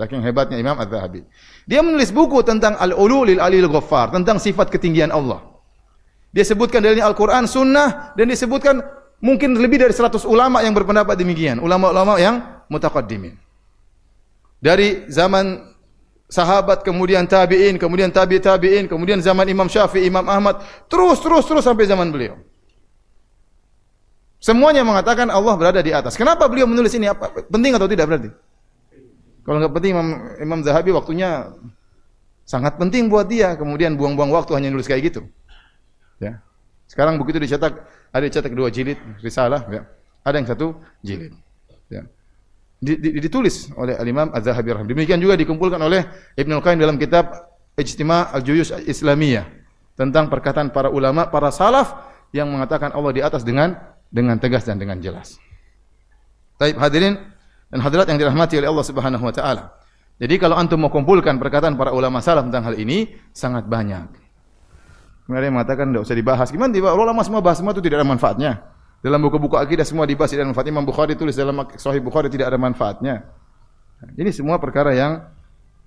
Saking hebatnya Imam Az-Zahabi. Dia menulis buku tentang Al-Ulu lil Alil Ghaffar, tentang sifat ketinggian Allah. Dia sebutkan dalilnya Al-Qur'an, Sunnah dan disebutkan mungkin lebih dari 100 ulama yang berpendapat demikian, ulama-ulama yang mutaqaddimin. Dari zaman sahabat kemudian tabi'in, kemudian tabi tabi'in, kemudian zaman Imam Syafi'i, Imam Ahmad, terus terus terus sampai zaman beliau. Semuanya mengatakan Allah berada di atas. Kenapa beliau menulis ini? Apa penting atau tidak berarti? Kalau nggak penting Imam, Imam Zahabi waktunya sangat penting buat dia, kemudian buang-buang waktu hanya nulis kayak gitu. Ya. Sekarang begitu dicetak, ada dicetak dua jilid risalah, ya. Ada yang satu jilid. Ya. Di, di, ditulis oleh Al-Imam Az-Zahabi rahimah. Demikian juga dikumpulkan oleh Ibnu Qayyim dalam kitab Ijtima' Al-Juyus Islamiyah tentang perkataan para ulama, para salaf yang mengatakan Allah di atas dengan dengan tegas dan dengan jelas. Taib hadirin, dan hadirat yang dirahmati oleh Allah Subhanahu wa taala. Jadi kalau antum mau kumpulkan perkataan para ulama salaf tentang hal ini sangat banyak. Kemudian yang mengatakan tidak usah dibahas. Gimana tiba ulama semua bahas semua itu tidak ada manfaatnya. Dalam buku-buku akidah semua dibahas tidak ada manfaatnya. Imam Bukhari tulis dalam Sahih Bukhari tidak ada manfaatnya. Ini semua perkara yang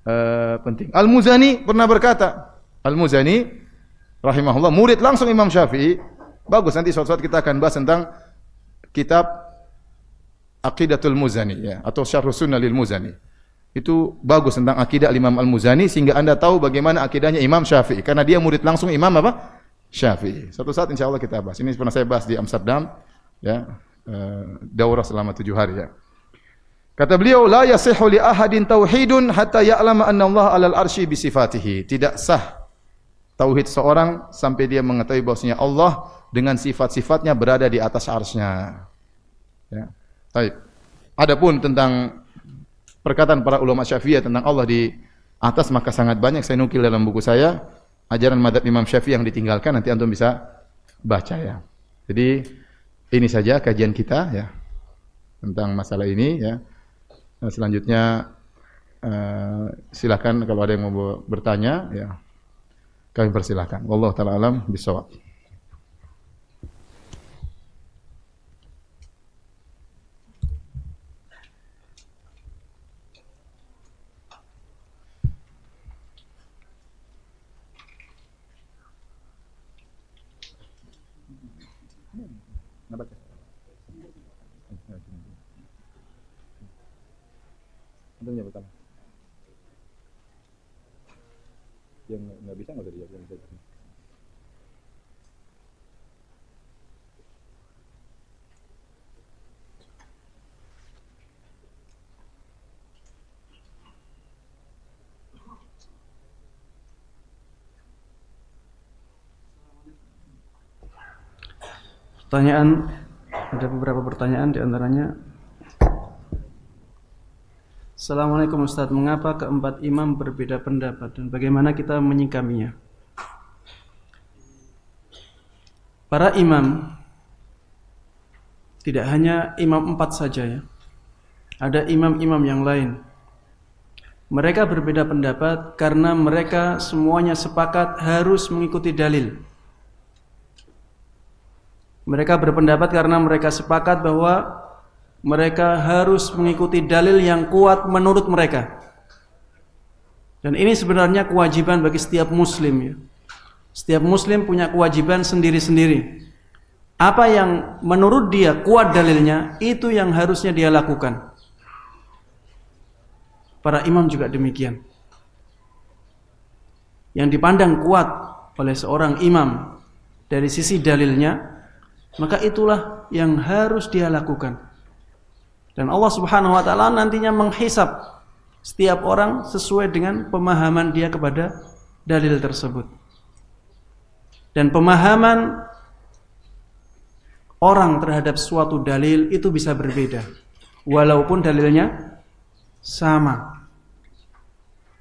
uh, penting. Al-Muzani pernah berkata, Al-Muzani rahimahullah murid langsung Imam Syafi'i. Bagus nanti suatu saat kita akan bahas tentang kitab Aqidatul Muzani ya atau Syarhus Sunan lil Muzani. Itu bagus tentang akidah Imam Al-Muzani sehingga Anda tahu bagaimana akidahnya Imam Syafi'i karena dia murid langsung Imam apa? Syafi'i. Satu saat insyaallah kita bahas. Ini pernah saya bahas di Amsterdam ya. Eh, daurah selama tujuh hari ya. Kata beliau, la yasihu li ahadin tauhidun hatta ya'lama anna Allah 'alal arsy bi sifatihi. Tidak sah tauhid seorang sampai dia mengetahui bahwasanya Allah dengan sifat-sifatnya berada di atas arsy Ya. Baik. Adapun tentang perkataan para ulama Syafi'i tentang Allah di atas maka sangat banyak saya nukil dalam buku saya ajaran madhab Imam Syafi'i yang ditinggalkan nanti antum bisa baca ya. Jadi ini saja kajian kita ya tentang masalah ini ya. Nah, selanjutnya uh, silakan kalau ada yang mau bertanya ya kami persilahkan. Wallahu taala alam bisawab. antum jawab pertama yang nggak bisa nggak usah yang bisa Pertanyaan ada beberapa pertanyaan diantaranya Assalamualaikum Ustaz, mengapa keempat imam berbeda pendapat dan bagaimana kita menyingkaminya? Para imam tidak hanya imam empat saja ya. Ada imam-imam yang lain. Mereka berbeda pendapat karena mereka semuanya sepakat harus mengikuti dalil. Mereka berpendapat karena mereka sepakat bahwa mereka harus mengikuti dalil yang kuat menurut mereka. Dan ini sebenarnya kewajiban bagi setiap muslim ya. Setiap muslim punya kewajiban sendiri-sendiri. Apa yang menurut dia kuat dalilnya, itu yang harusnya dia lakukan. Para imam juga demikian. Yang dipandang kuat oleh seorang imam dari sisi dalilnya, maka itulah yang harus dia lakukan. Dan Allah Subhanahu wa taala nantinya menghisap setiap orang sesuai dengan pemahaman dia kepada dalil tersebut. Dan pemahaman orang terhadap suatu dalil itu bisa berbeda walaupun dalilnya sama.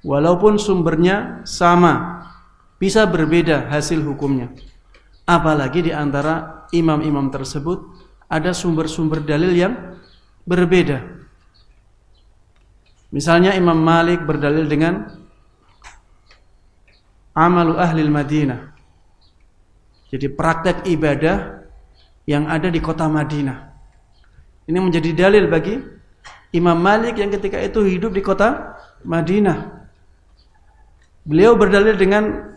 Walaupun sumbernya sama, bisa berbeda hasil hukumnya. Apalagi di antara imam-imam tersebut ada sumber-sumber dalil yang berbeda. Misalnya Imam Malik berdalil dengan amalul ahli Madinah. Jadi praktek ibadah yang ada di kota Madinah. Ini menjadi dalil bagi Imam Malik yang ketika itu hidup di kota Madinah. Beliau berdalil dengan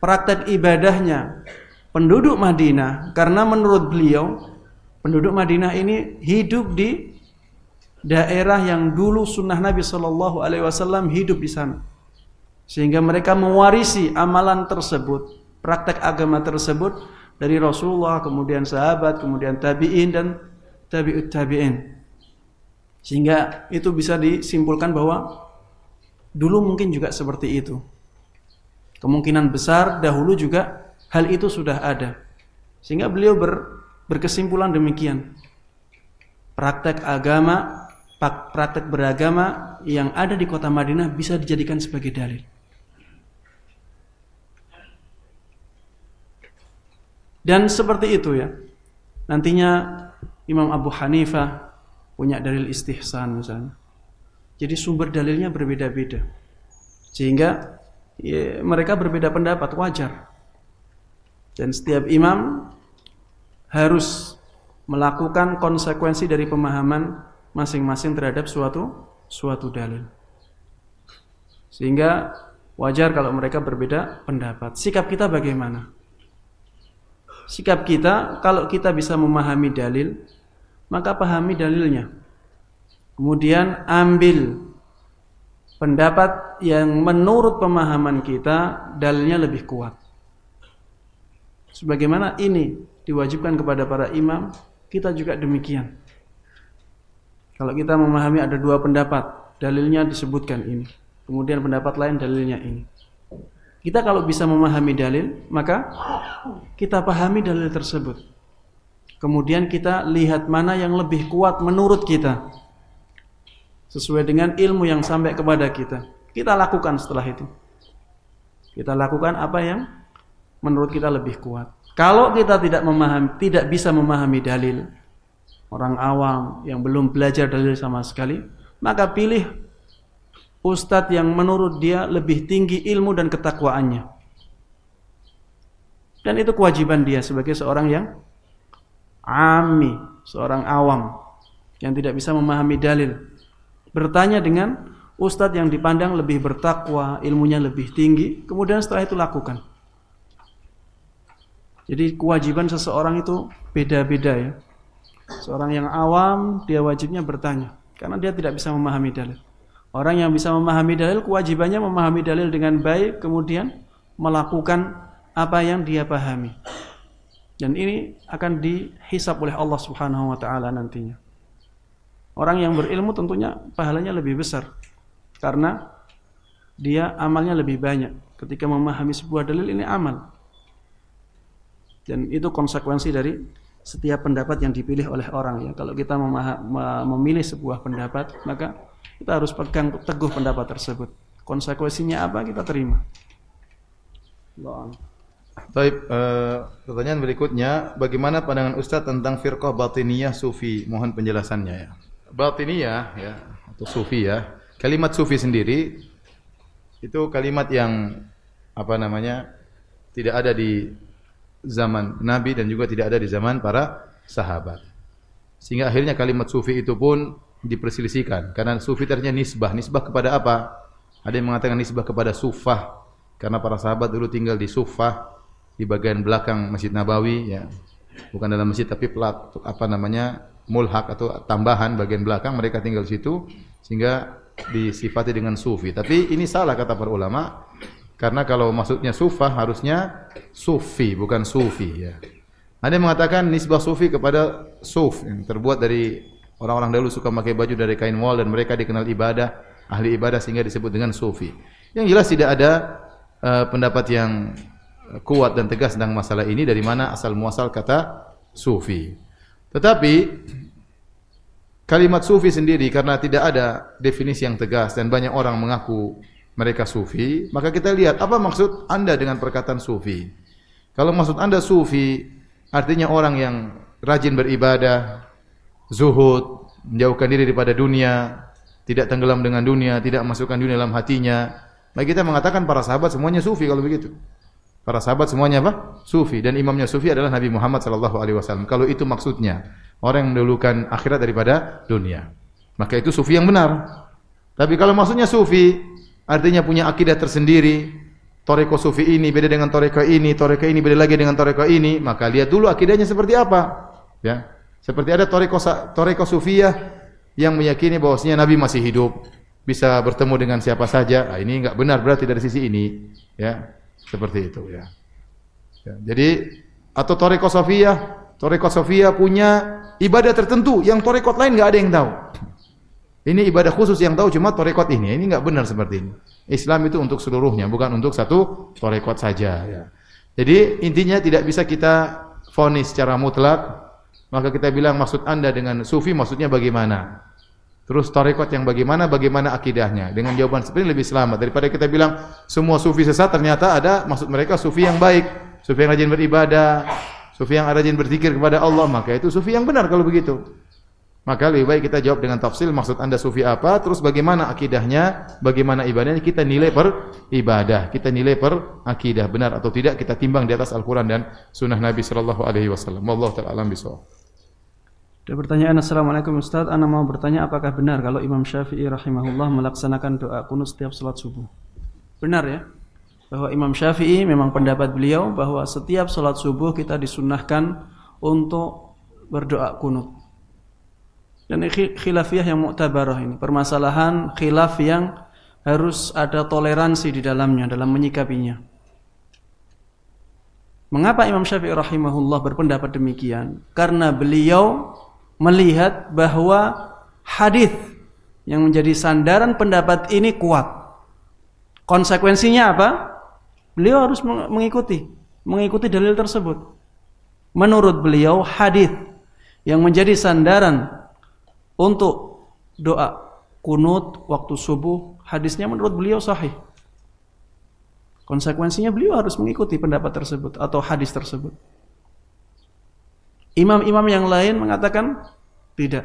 praktek ibadahnya penduduk Madinah karena menurut beliau Penduduk Madinah ini hidup di daerah yang dulu sunnah Nabi Shallallahu Alaihi Wasallam hidup di sana, sehingga mereka mewarisi amalan tersebut, praktek agama tersebut dari Rasulullah, kemudian sahabat, kemudian tabiin dan tabiut tabiin, sehingga itu bisa disimpulkan bahwa dulu mungkin juga seperti itu. Kemungkinan besar dahulu juga hal itu sudah ada, sehingga beliau ber Berkesimpulan demikian. Praktek agama, praktek beragama yang ada di kota Madinah bisa dijadikan sebagai dalil. Dan seperti itu ya. Nantinya Imam Abu Hanifah punya dalil istihsan misalnya. Jadi sumber dalilnya berbeda-beda. Sehingga ya, mereka berbeda pendapat wajar. Dan setiap imam harus melakukan konsekuensi dari pemahaman masing-masing terhadap suatu suatu dalil. Sehingga wajar kalau mereka berbeda pendapat. Sikap kita bagaimana? Sikap kita kalau kita bisa memahami dalil, maka pahami dalilnya. Kemudian ambil pendapat yang menurut pemahaman kita dalilnya lebih kuat. Sebagaimana ini diwajibkan kepada para imam, kita juga demikian. Kalau kita memahami ada dua pendapat, dalilnya disebutkan ini. Kemudian pendapat lain dalilnya ini. Kita kalau bisa memahami dalil, maka kita pahami dalil tersebut. Kemudian kita lihat mana yang lebih kuat menurut kita. Sesuai dengan ilmu yang sampai kepada kita. Kita lakukan setelah itu. Kita lakukan apa yang menurut kita lebih kuat. Kalau kita tidak memahami, tidak bisa memahami dalil, orang awam yang belum belajar dalil sama sekali, maka pilih ustadz yang menurut dia lebih tinggi ilmu dan ketakwaannya. Dan itu kewajiban dia sebagai seorang yang ami, seorang awam yang tidak bisa memahami dalil. Bertanya dengan ustadz yang dipandang lebih bertakwa, ilmunya lebih tinggi, kemudian setelah itu lakukan. Jadi kewajiban seseorang itu beda-beda ya. Seorang yang awam dia wajibnya bertanya karena dia tidak bisa memahami dalil. Orang yang bisa memahami dalil kewajibannya memahami dalil dengan baik kemudian melakukan apa yang dia pahami. Dan ini akan dihisap oleh Allah Subhanahu wa taala nantinya. Orang yang berilmu tentunya pahalanya lebih besar karena dia amalnya lebih banyak. Ketika memahami sebuah dalil ini amal. Dan itu konsekuensi dari setiap pendapat yang dipilih oleh orang ya. Kalau kita memilih sebuah pendapat, maka kita harus pegang teguh pendapat tersebut. Konsekuensinya apa kita terima. Baik, uh, pertanyaan berikutnya, bagaimana pandangan Ustadz tentang firqah batiniyah sufi? Mohon penjelasannya ya. Batiniyah ya, atau sufi ya. Kalimat sufi sendiri itu kalimat yang apa namanya? tidak ada di zaman Nabi dan juga tidak ada di zaman para sahabat. Sehingga akhirnya kalimat sufi itu pun diperselisihkan karena sufi ternyata nisbah. Nisbah kepada apa? Ada yang mengatakan nisbah kepada sufah karena para sahabat dulu tinggal di sufah di bagian belakang Masjid Nabawi ya. Bukan dalam masjid tapi plat apa namanya? mulhak atau tambahan bagian belakang mereka tinggal di situ sehingga disifati dengan sufi. Tapi ini salah kata para ulama karena kalau maksudnya sufah harusnya sufi bukan sufi ya. Ada yang mengatakan nisbah sufi kepada suf yang terbuat dari orang-orang dahulu suka pakai baju dari kain wol dan mereka dikenal ibadah, ahli ibadah sehingga disebut dengan sufi. Yang jelas tidak ada uh, pendapat yang kuat dan tegas tentang masalah ini dari mana asal muasal kata sufi. Tetapi kalimat sufi sendiri karena tidak ada definisi yang tegas dan banyak orang mengaku mereka sufi, maka kita lihat apa maksud Anda dengan perkataan sufi. Kalau maksud Anda sufi artinya orang yang rajin beribadah, zuhud, menjauhkan diri daripada dunia, tidak tenggelam dengan dunia, tidak masukkan dunia dalam hatinya. Maka kita mengatakan para sahabat semuanya sufi kalau begitu. Para sahabat semuanya apa? Sufi dan imamnya sufi adalah Nabi Muhammad sallallahu alaihi wasallam. Kalau itu maksudnya, orang yang mendahulukan akhirat daripada dunia. Maka itu sufi yang benar. Tapi kalau maksudnya sufi artinya punya akidah tersendiri. Toreko sufi ini beda dengan toreko ini, toreko ini beda lagi dengan toreko ini, maka lihat dulu akidahnya seperti apa. Ya. Seperti ada toreko toreko sufiyah yang meyakini bahwasanya Nabi masih hidup, bisa bertemu dengan siapa saja. Nah, ini enggak benar berarti dari sisi ini, ya. Seperti itu ya. ya jadi atau toreko sufiyah, toreko sufiyah punya ibadah tertentu yang torekot lain enggak ada yang tahu. Ini ibadah khusus yang tahu cuma torekot ini. Ini nggak benar seperti ini. Islam itu untuk seluruhnya, bukan untuk satu torekot saja. Ya. Jadi intinya tidak bisa kita fonis secara mutlak. Maka kita bilang maksud anda dengan sufi maksudnya bagaimana? Terus torekot yang bagaimana, bagaimana akidahnya? Dengan jawaban seperti ini lebih selamat. Daripada kita bilang semua sufi sesat, ternyata ada maksud mereka sufi yang baik. Sufi yang rajin beribadah, sufi yang rajin berzikir kepada Allah. Maka itu sufi yang benar kalau begitu. Maka lebih baik kita jawab dengan tafsil maksud Anda sufi apa, terus bagaimana akidahnya, bagaimana ibadahnya, kita nilai per ibadah, kita nilai per akidah benar atau tidak kita timbang di atas Al-Qur'an dan sunnah Nabi sallallahu alaihi wasallam. Wallahu taala alam bisawab. Ada pertanyaan, Assalamualaikum Ustaz, Anda mau bertanya apakah benar kalau Imam Syafi'i rahimahullah melaksanakan doa kunut setiap sholat subuh? Benar ya? Bahwa Imam Syafi'i memang pendapat beliau bahwa setiap sholat subuh kita disunnahkan untuk berdoa kunut. Dan khilafiyah yang muktabarah ini, permasalahan khilaf yang harus ada toleransi di dalamnya dalam menyikapinya. Mengapa Imam Syafi'i rahimahullah berpendapat demikian? Karena beliau melihat bahwa hadis yang menjadi sandaran pendapat ini kuat. Konsekuensinya apa? Beliau harus mengikuti, mengikuti dalil tersebut. Menurut beliau hadis yang menjadi sandaran untuk doa kunut waktu subuh hadisnya menurut beliau sahih konsekuensinya beliau harus mengikuti pendapat tersebut atau hadis tersebut imam-imam yang lain mengatakan tidak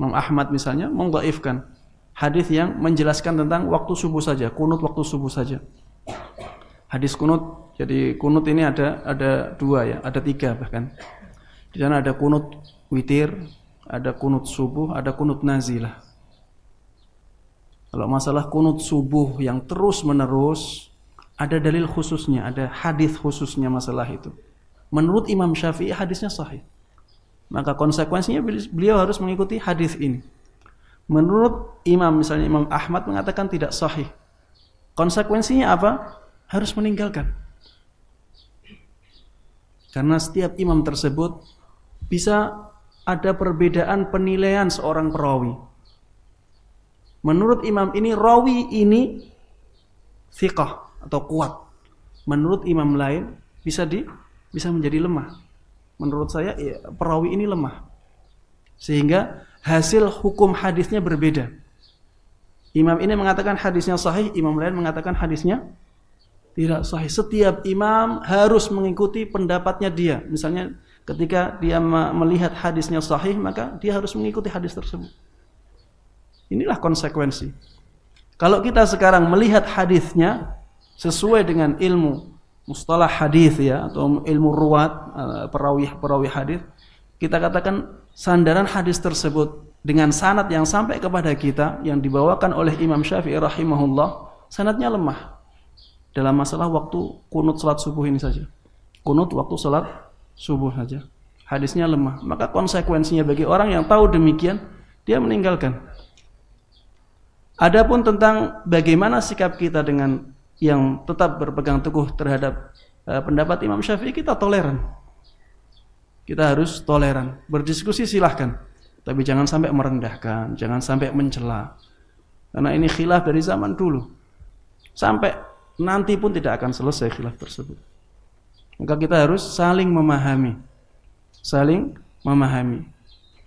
Imam Ahmad misalnya mengdaifkan hadis yang menjelaskan tentang waktu subuh saja kunut waktu subuh saja hadis kunut jadi kunut ini ada ada dua ya ada tiga bahkan di sana ada kunut witir ada kunut subuh, ada kunut nazilah. Kalau masalah kunut subuh yang terus-menerus, ada dalil khususnya, ada hadis khususnya masalah itu. Menurut Imam Syafi'i hadisnya sahih. Maka konsekuensinya beliau harus mengikuti hadis ini. Menurut Imam misalnya Imam Ahmad mengatakan tidak sahih. Konsekuensinya apa? Harus meninggalkan. Karena setiap imam tersebut bisa ada perbedaan penilaian seorang perawi. Menurut imam ini rawi ini thiqah atau kuat. Menurut imam lain bisa di bisa menjadi lemah. Menurut saya ya, perawi ini lemah. Sehingga hasil hukum hadisnya berbeda. Imam ini mengatakan hadisnya sahih, imam lain mengatakan hadisnya tidak sahih. Setiap imam harus mengikuti pendapatnya dia. Misalnya Ketika dia melihat hadisnya sahih, maka dia harus mengikuti hadis tersebut. Inilah konsekuensi. Kalau kita sekarang melihat hadisnya sesuai dengan ilmu mustalah hadis ya atau ilmu ruwat eh, perawi-perawi hadis, kita katakan sandaran hadis tersebut dengan sanat yang sampai kepada kita yang dibawakan oleh Imam Syafi'i rahimahullah, sanatnya lemah. Dalam masalah waktu kunut salat subuh ini saja. Kunut waktu salat subuh saja. Hadisnya lemah. Maka konsekuensinya bagi orang yang tahu demikian, dia meninggalkan. Adapun tentang bagaimana sikap kita dengan yang tetap berpegang teguh terhadap eh, pendapat Imam Syafi'i kita toleran. Kita harus toleran. Berdiskusi silahkan, tapi jangan sampai merendahkan, jangan sampai mencela. Karena ini khilaf dari zaman dulu. Sampai nanti pun tidak akan selesai khilaf tersebut. Maka kita harus saling memahami. Saling memahami.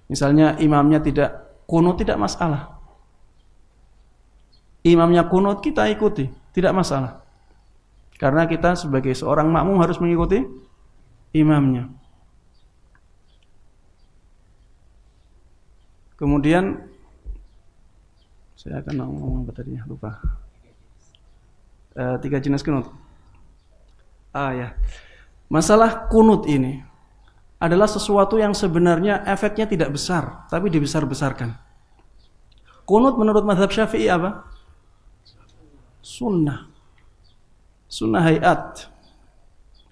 Misalnya imamnya tidak kuno tidak masalah. Imamnya kuno kita ikuti, tidak masalah. Karena kita sebagai seorang makmum harus mengikuti imamnya. Kemudian saya akan ngomong apa tadi ya? lupa. E, tiga jenis kunut. Ah ya. Masalah kunut ini adalah sesuatu yang sebenarnya efeknya tidak besar, tapi dibesar-besarkan. Kunut menurut madhab syafi'i apa? Sunnah. Sunnah hayat.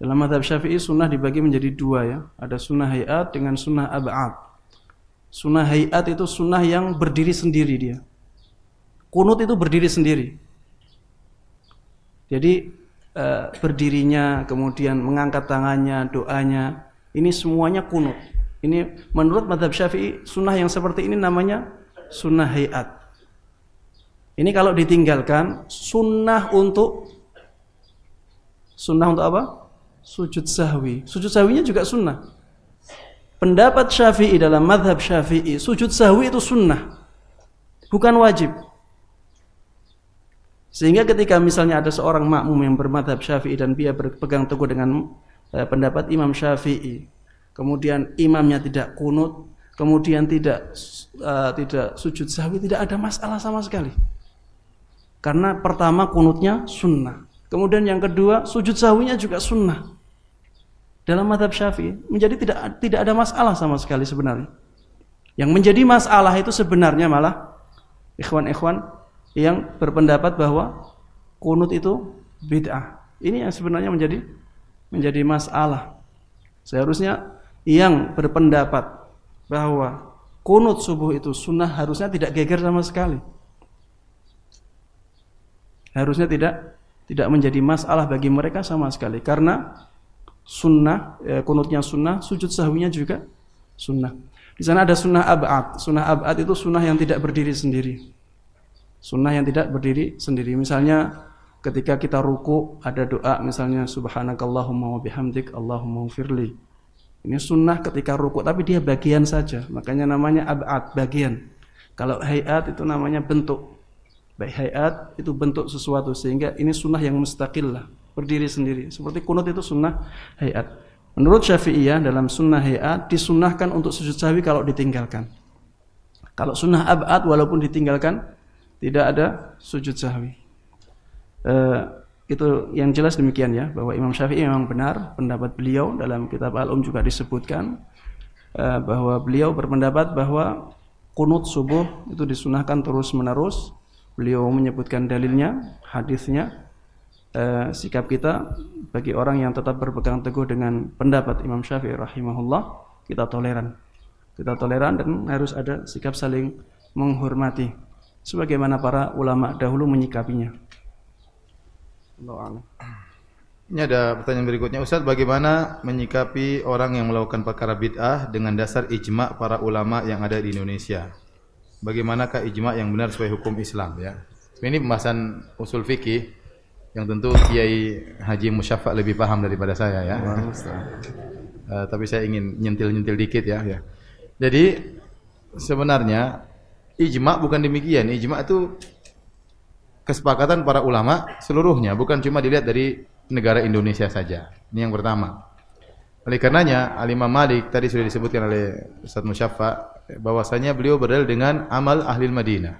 Dalam madhab syafi'i sunnah dibagi menjadi dua ya. Ada sunnah hayat dengan sunnah ab'ad. Sunnah hayat itu sunnah yang berdiri sendiri dia. Kunut itu berdiri sendiri. Jadi Eh, berdirinya, kemudian mengangkat tangannya, doanya, ini semuanya kunut. Ini menurut madhab syafi'i sunnah yang seperti ini namanya sunnah hayat. Ini kalau ditinggalkan sunnah untuk sunnah untuk apa? Sujud sahwi. Sujud sahwinya juga sunnah. Pendapat syafi'i dalam madhab syafi'i, sujud sahwi itu sunnah. Bukan wajib. Sehingga ketika misalnya ada seorang makmum yang bermadhab syafi'i dan dia berpegang teguh dengan eh, pendapat imam syafi'i, kemudian imamnya tidak kunut, kemudian tidak uh, tidak sujud sahwi, tidak ada masalah sama sekali. Karena pertama kunutnya sunnah, kemudian yang kedua sujud sahwinya juga sunnah. Dalam madhab syafi'i menjadi tidak tidak ada masalah sama sekali sebenarnya. Yang menjadi masalah itu sebenarnya malah ikhwan-ikhwan yang berpendapat bahwa kunut itu bid'ah. Ini yang sebenarnya menjadi menjadi masalah. Seharusnya yang berpendapat bahwa kunut subuh itu sunnah harusnya tidak geger sama sekali. Harusnya tidak tidak menjadi masalah bagi mereka sama sekali karena sunnah eh, kunutnya sunnah sujud sahwinya juga sunnah. Di sana ada sunnah abad. Sunnah abad itu sunnah yang tidak berdiri sendiri. Sunnah yang tidak berdiri sendiri. Misalnya ketika kita ruku ada doa misalnya subhanakallahumma wa bihamdik Allahumma firli. Ini sunnah ketika ruku tapi dia bagian saja. Makanya namanya ab'ad, bagian. Kalau hayat itu namanya bentuk. Baik hayat itu bentuk sesuatu sehingga ini sunnah yang mustaqil berdiri sendiri. Seperti kunut itu sunnah hayat. Menurut Syafi'iyah dalam sunnah hayat disunahkan untuk sujud sahwi kalau ditinggalkan. Kalau sunnah ab'ad walaupun ditinggalkan tidak ada sujud sahwi. E, itu yang jelas demikian ya bahwa Imam Syafi'i memang benar pendapat beliau dalam kitab Al-Um juga disebutkan e, bahwa beliau berpendapat bahwa kunut subuh itu disunahkan terus-menerus. Beliau menyebutkan dalilnya, hadisnya, e, sikap kita bagi orang yang tetap berpegang teguh dengan pendapat Imam Syafi'i rahimahullah, kita toleran. Kita toleran dan harus ada sikap saling menghormati sebagaimana para ulama dahulu menyikapinya. Ini ada pertanyaan berikutnya Ustaz, bagaimana menyikapi orang yang melakukan perkara bid'ah dengan dasar ijma para ulama yang ada di Indonesia? Bagaimanakah ijma yang benar sesuai hukum Islam ya? Ini pembahasan usul fikih yang tentu Kiai Haji Musyafa lebih paham daripada saya ya. uh, tapi saya ingin nyentil-nyentil dikit ya ya. Jadi sebenarnya Ijma bukan demikian. Ijma itu kesepakatan para ulama seluruhnya, bukan cuma dilihat dari negara Indonesia saja. Ini yang pertama. Oleh karenanya, Alimah Malik tadi sudah disebutkan oleh Ustaz Musyaffa bahwasanya beliau berdalil dengan amal ahli Madinah.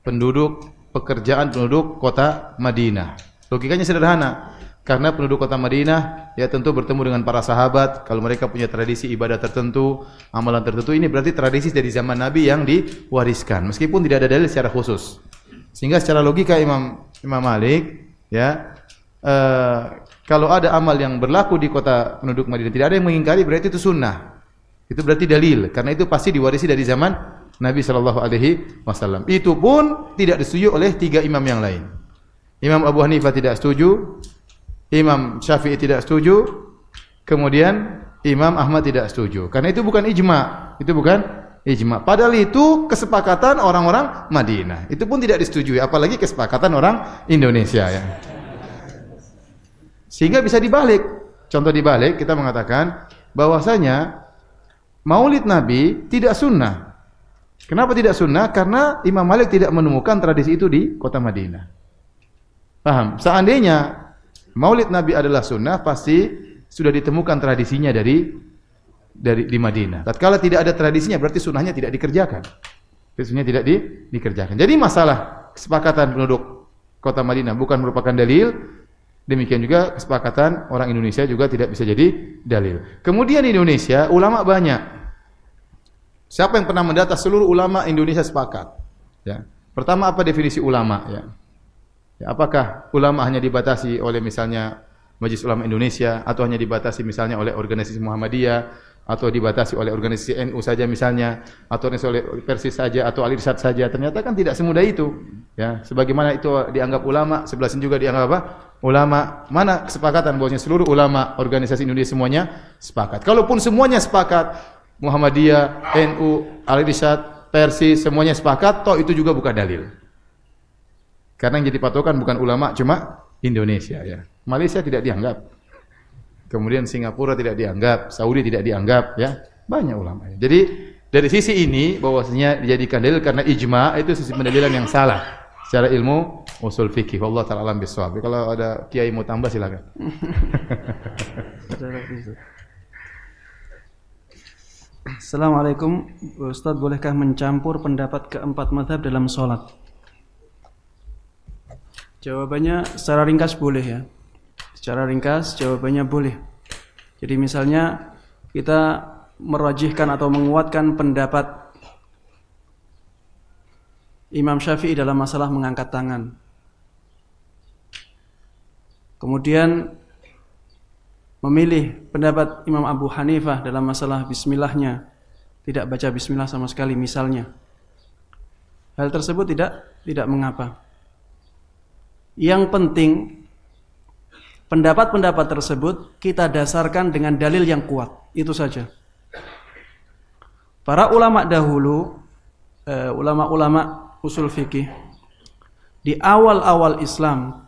Penduduk, pekerjaan penduduk kota Madinah. Logikanya sederhana. Karena penduduk kota Madinah ya tentu bertemu dengan para sahabat, kalau mereka punya tradisi ibadah tertentu, amalan tertentu, ini berarti tradisi dari zaman Nabi yang diwariskan. Meskipun tidak ada dalil secara khusus. Sehingga secara logika Imam Imam Malik ya uh, kalau ada amal yang berlaku di kota penduduk Madinah tidak ada yang mengingkari berarti itu sunnah. Itu berarti dalil karena itu pasti diwarisi dari zaman Nabi Shallallahu alaihi wasallam. Itu pun tidak disetujui oleh tiga imam yang lain. Imam Abu Hanifah tidak setuju, Imam Syafi'i tidak setuju, kemudian Imam Ahmad tidak setuju. Karena itu bukan ijma, itu bukan ijma. Padahal itu kesepakatan orang-orang Madinah. Itu pun tidak disetujui, apalagi kesepakatan orang Indonesia ya. Sehingga bisa dibalik. Contoh dibalik kita mengatakan bahwasanya Maulid Nabi tidak sunnah. Kenapa tidak sunnah? Karena Imam Malik tidak menemukan tradisi itu di kota Madinah. Paham? Seandainya Maulid Nabi adalah sunnah, pasti sudah ditemukan tradisinya dari dari di Madinah. Tatkala tidak ada tradisinya, berarti sunnahnya tidak dikerjakan. Sunnahnya tidak di, dikerjakan. Jadi masalah kesepakatan penduduk kota Madinah bukan merupakan dalil. Demikian juga kesepakatan orang Indonesia juga tidak bisa jadi dalil. Kemudian di Indonesia ulama banyak. Siapa yang pernah mendata seluruh ulama Indonesia sepakat? Ya. Pertama apa definisi ulama? Ya. Ya, apakah ulama hanya dibatasi oleh misalnya Majelis Ulama Indonesia atau hanya dibatasi misalnya oleh organisasi Muhammadiyah atau dibatasi oleh organisasi NU saja misalnya atau oleh Persis saja atau Alirsat saja ternyata kan tidak semudah itu ya sebagaimana itu dianggap ulama sebelah sini juga dianggap apa ulama mana kesepakatan bahwasanya seluruh ulama organisasi Indonesia semuanya sepakat kalaupun semuanya sepakat Muhammadiyah NU Alirsat Persis semuanya sepakat toh itu juga bukan dalil karena yang jadi patokan bukan ulama, cuma Indonesia ya. Malaysia tidak dianggap. Kemudian Singapura tidak dianggap, Saudi tidak dianggap ya. Banyak ulama. Ya. Jadi dari sisi ini bahwasanya dijadikan dalil karena ijma itu sisi pendalilan yang salah secara ilmu usul fikih. Allah taala alam bisawab. Kalau ada kiai mau tambah silakan. Assalamualaikum Ustaz bolehkah mencampur pendapat keempat mazhab dalam sholat? Jawabannya secara ringkas boleh ya. Secara ringkas jawabannya boleh. Jadi misalnya kita merajihkan atau menguatkan pendapat Imam Syafi'i dalam masalah mengangkat tangan. Kemudian memilih pendapat Imam Abu Hanifah dalam masalah bismillahnya. Tidak baca bismillah sama sekali misalnya. Hal tersebut tidak tidak mengapa. Yang penting pendapat-pendapat tersebut kita dasarkan dengan dalil yang kuat. Itu saja. Para ulama dahulu, eh, ulama-ulama usul fikih di awal-awal Islam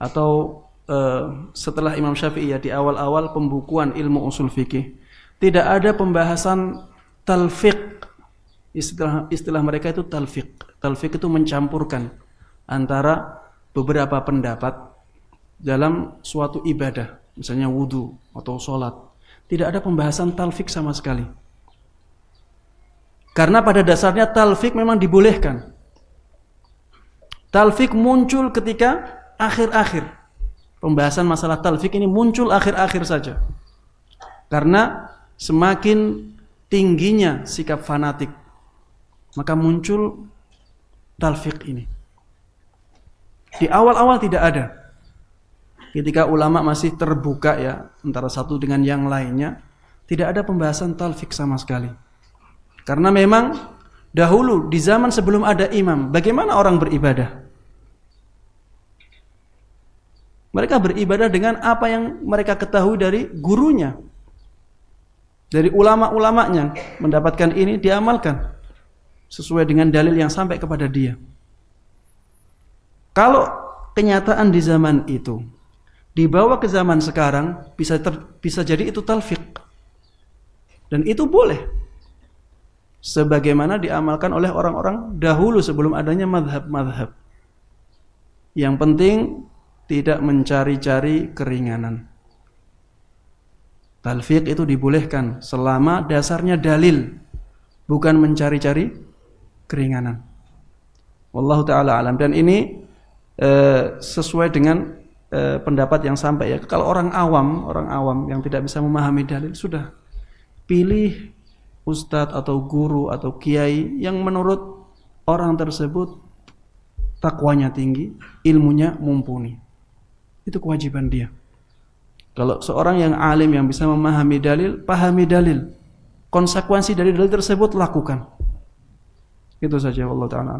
atau eh, setelah Imam Syafi'i ya di awal-awal pembukuan ilmu usul fikih tidak ada pembahasan talfiq istilah istilah mereka itu talfiq talfiq itu mencampurkan antara beberapa pendapat dalam suatu ibadah, misalnya wudhu atau sholat. Tidak ada pembahasan talfik sama sekali. Karena pada dasarnya talfik memang dibolehkan. Talfik muncul ketika akhir-akhir. Pembahasan masalah talfik ini muncul akhir-akhir saja. Karena semakin tingginya sikap fanatik, maka muncul talfik ini. Di awal-awal tidak ada. Ketika ulama masih terbuka ya antara satu dengan yang lainnya, tidak ada pembahasan talfik sama sekali. Karena memang dahulu di zaman sebelum ada imam, bagaimana orang beribadah? Mereka beribadah dengan apa yang mereka ketahui dari gurunya. Dari ulama-ulamanya mendapatkan ini diamalkan sesuai dengan dalil yang sampai kepada dia. Kalau kenyataan di zaman itu dibawa ke zaman sekarang bisa ter, bisa jadi itu talfik Dan itu boleh. Sebagaimana diamalkan oleh orang-orang dahulu sebelum adanya madhab-madhab. Yang penting tidak mencari-cari keringanan. Talfik itu dibolehkan selama dasarnya dalil, bukan mencari-cari keringanan. Wallahu taala alam dan ini Eh, sesuai dengan eh, pendapat yang sampai ya. Kalau orang awam, orang awam yang tidak bisa memahami dalil sudah pilih ustadz atau guru atau kiai yang menurut orang tersebut takwanya tinggi, ilmunya mumpuni. Itu kewajiban dia. Kalau seorang yang alim yang bisa memahami dalil, pahami dalil. Konsekuensi dari dalil tersebut lakukan. Itu saja Allah Ta'ala.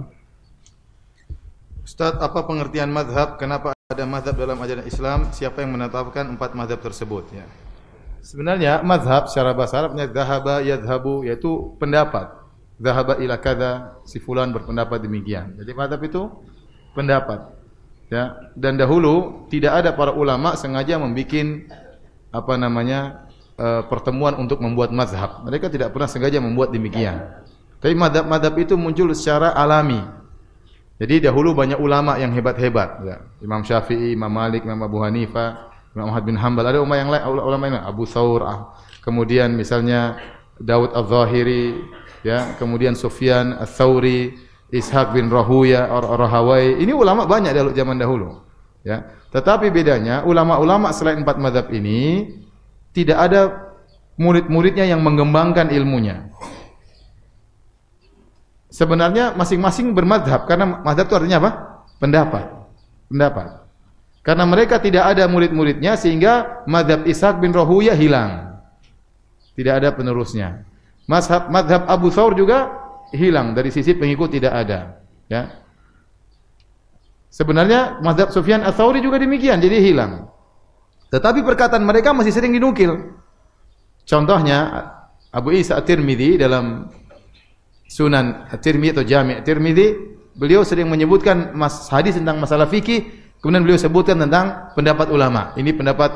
Ustaz, apa pengertian madhab? Kenapa ada madhab dalam ajaran Islam? Siapa yang menetapkan empat madhab tersebut? Ya. Sebenarnya madhab secara bahasa Arabnya dahaba yadhabu yaitu pendapat. Dahaba ila kada si fulan berpendapat demikian. Jadi madhab itu pendapat. Ya, dan dahulu tidak ada para ulama sengaja membuat apa namanya e, pertemuan untuk membuat madhab. Mereka tidak pernah sengaja membuat demikian. Tapi madhab-madhab itu muncul secara alami, Jadi dahulu banyak ulama yang hebat-hebat. Ya. Imam Syafi'i, Imam Malik, Imam Abu Hanifa, Imam Ahmad bin Hanbal. Ada ulama yang lain, ulama yang lain. Abu Thawr, ah. kemudian misalnya Daud Al-Zahiri, ya. kemudian Sufyan Al-Thawri, Ishaq bin Rahuya, Ar Rahawai. Ini ulama banyak dahulu zaman dahulu. Ya. Tetapi bedanya, ulama-ulama selain empat madhab ini, tidak ada murid-muridnya yang mengembangkan ilmunya. Sebenarnya masing-masing bermadhab karena madhab itu artinya apa? Pendapat. Pendapat. Karena mereka tidak ada murid-muridnya sehingga madhab Ishak bin Rohuya hilang. Tidak ada penerusnya. Mazhab, madhab Abu Thawr juga hilang dari sisi pengikut tidak ada. Ya. Sebenarnya mazhab Sufyan al-Thawri juga demikian, jadi hilang. Tetapi perkataan mereka masih sering dinukil. Contohnya Abu Isa At-Tirmidzi dalam Sunan tirmidzi atau Jami' tirmidzi beliau sering menyebutkan mas hadis tentang masalah fikih, kemudian beliau sebutkan tentang pendapat ulama. Ini pendapat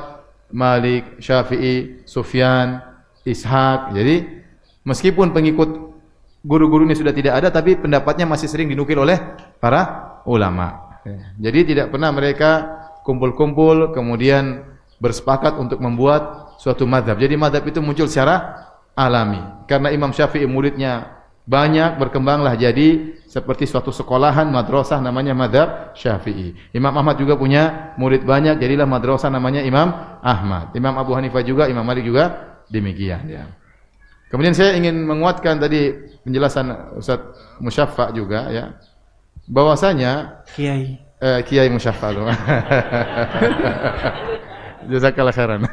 Malik, Syafi'i, Sufyan, Ishaq. Jadi meskipun pengikut guru-guru ini sudah tidak ada tapi pendapatnya masih sering dinukil oleh para ulama. Jadi tidak pernah mereka kumpul-kumpul kemudian bersepakat untuk membuat suatu madhab. Jadi madhab itu muncul secara alami. Karena Imam Syafi'i muridnya banyak berkembanglah jadi seperti suatu sekolahan madrasah namanya madhab syafi'i. Imam Ahmad juga punya murid banyak jadilah madrasah namanya Imam Ahmad. Imam Abu Hanifah juga, Imam Malik juga demikian ya. Kemudian saya ingin menguatkan tadi penjelasan Ustaz Musyaffa juga ya. Bahwasanya kiai eh, kiai Musyaffa loh. Jazakallah khairan.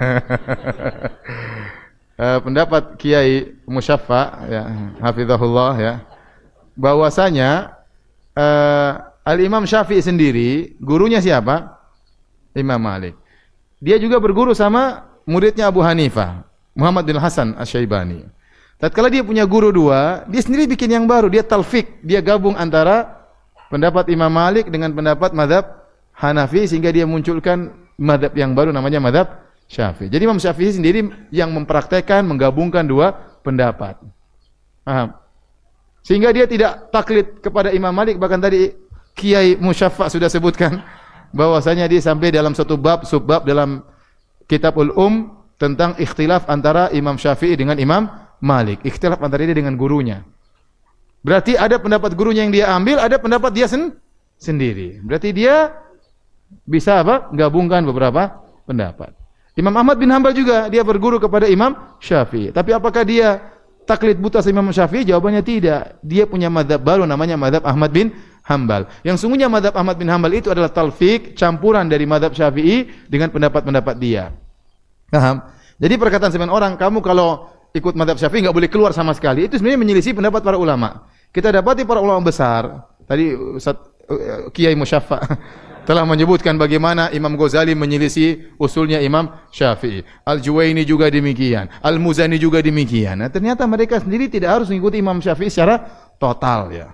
eh, pendapat Kiai Musyaffa ya hafizahullah ya bahwasanya eh, Al Imam Syafi'i sendiri gurunya siapa? Imam Malik. Dia juga berguru sama muridnya Abu Hanifah, Muhammad bin Hasan Asy-Syaibani. Tatkala dia punya guru dua, dia sendiri bikin yang baru, dia talfik, dia gabung antara pendapat Imam Malik dengan pendapat madhab Hanafi sehingga dia munculkan madhab yang baru namanya madhab Syafi'i. Jadi Imam Syafi'i sendiri yang mempraktekkan menggabungkan dua pendapat. Paham? Sehingga dia tidak taklid kepada Imam Malik bahkan tadi Kiai Musyaffa sudah sebutkan bahwasanya dia sampai dalam satu bab subbab dalam kitab ul um tentang ikhtilaf antara Imam Syafi'i dengan Imam Malik, ikhtilaf antara dia dengan gurunya. Berarti ada pendapat gurunya yang dia ambil, ada pendapat dia sen sendiri. Berarti dia bisa apa? Gabungkan beberapa pendapat. Imam Ahmad bin Hambal juga dia berguru kepada Imam Syafi'i. Tapi apakah dia taklid buta sama Imam Syafi'i? Jawabannya tidak. Dia punya madhab baru namanya madhab Ahmad bin Hambal. Yang sungguhnya madhab Ahmad bin Hambal itu adalah talfik, campuran dari madhab Syafi'i dengan pendapat-pendapat dia. Paham? Jadi perkataan sebagian orang, kamu kalau ikut madhab Syafi'i nggak boleh keluar sama sekali. Itu sebenarnya menyelisih pendapat para ulama. Kita dapati para ulama besar. Tadi Ustaz eh, Kiai Musyafa. telah menyebutkan bagaimana Imam Ghazali menyelisi usulnya Imam Syafi'i. Al-Juwaini juga demikian, Al-Muzani juga demikian. Nah, ternyata mereka sendiri tidak harus mengikuti Imam Syafi'i secara total ya.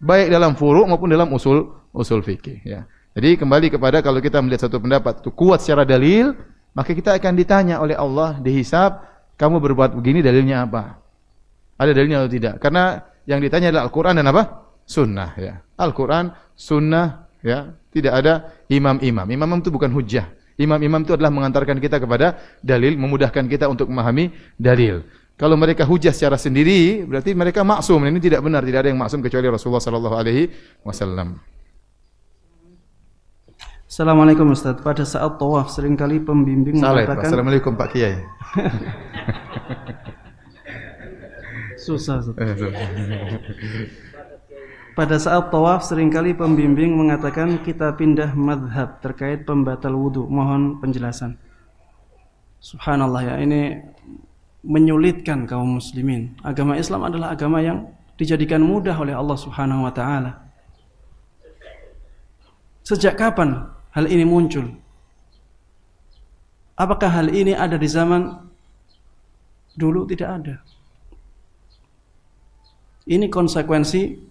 Baik dalam furu maupun dalam usul usul fikih ya. Jadi kembali kepada kalau kita melihat satu pendapat itu kuat secara dalil, maka kita akan ditanya oleh Allah dihisab, kamu berbuat begini dalilnya apa? Ada dalilnya atau tidak? Karena yang ditanya adalah Al-Qur'an dan apa? Sunnah ya. Al-Qur'an, sunnah ya, tidak ada imam-imam. Imam-imam itu bukan hujah. Imam-imam itu adalah mengantarkan kita kepada dalil, memudahkan kita untuk memahami dalil. Kalau mereka hujah secara sendiri, berarti mereka maksum. Ini tidak benar, tidak ada yang maksum kecuali Rasulullah sallallahu alaihi wasallam. Assalamualaikum Ustaz. Pada saat tawaf seringkali pembimbing mengatakan Pak. Assalamualaikum Pak Kiai. Susah Ustaz. Eh, pada saat tawaf seringkali pembimbing mengatakan kita pindah madhab terkait pembatal wudhu. Mohon penjelasan. Subhanallah ya, ini menyulitkan kaum muslimin. Agama Islam adalah agama yang dijadikan mudah oleh Allah Subhanahu wa taala. Sejak kapan hal ini muncul? Apakah hal ini ada di zaman dulu tidak ada? Ini konsekuensi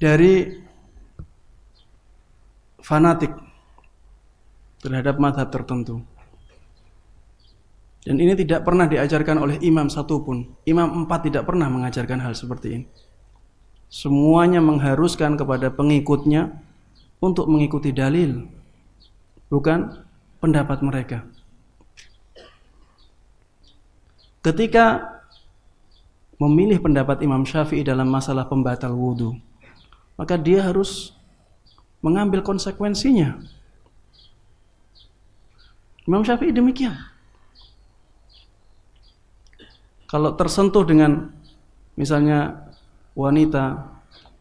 dari fanatik terhadap madhab tertentu. Dan ini tidak pernah diajarkan oleh imam satupun. Imam empat tidak pernah mengajarkan hal seperti ini. Semuanya mengharuskan kepada pengikutnya untuk mengikuti dalil, bukan pendapat mereka. Ketika memilih pendapat Imam Syafi'i dalam masalah pembatal wudhu, maka dia harus mengambil konsekuensinya. Imam Syafi'i demikian. Kalau tersentuh dengan misalnya wanita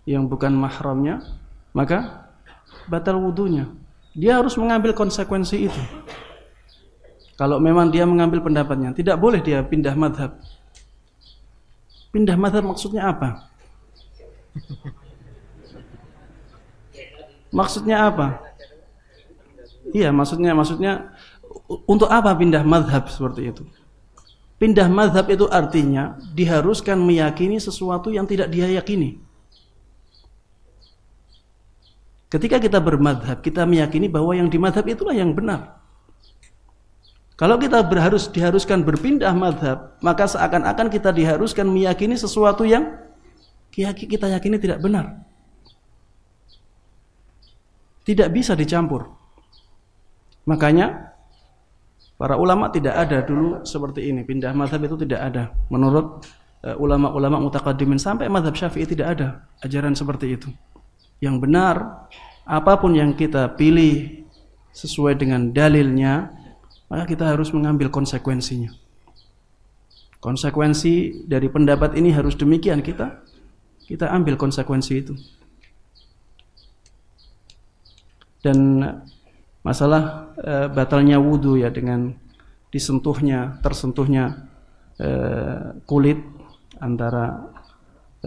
yang bukan mahramnya, maka batal wudhunya. Dia harus mengambil konsekuensi itu. Kalau memang dia mengambil pendapatnya, tidak boleh dia pindah madhab. Pindah madhab maksudnya apa? Maksudnya apa? Iya, maksudnya maksudnya untuk apa pindah madhab seperti itu? Pindah madhab itu artinya diharuskan meyakini sesuatu yang tidak dia yakini. Ketika kita bermadhab, kita meyakini bahwa yang di madhab itulah yang benar. Kalau kita berharus diharuskan berpindah madhab, maka seakan-akan kita diharuskan meyakini sesuatu yang kita yakini tidak benar. Tidak bisa dicampur. Makanya para ulama tidak ada dulu seperti ini. Pindah mazhab itu tidak ada. Menurut eh, ulama-ulama uh, mutakadimin sampai mazhab syafi'i tidak ada ajaran seperti itu. Yang benar, apapun yang kita pilih sesuai dengan dalilnya, maka kita harus mengambil konsekuensinya. Konsekuensi dari pendapat ini harus demikian kita kita ambil konsekuensi itu dan masalah e, batalnya wudhu ya dengan disentuhnya tersentuhnya e, kulit antara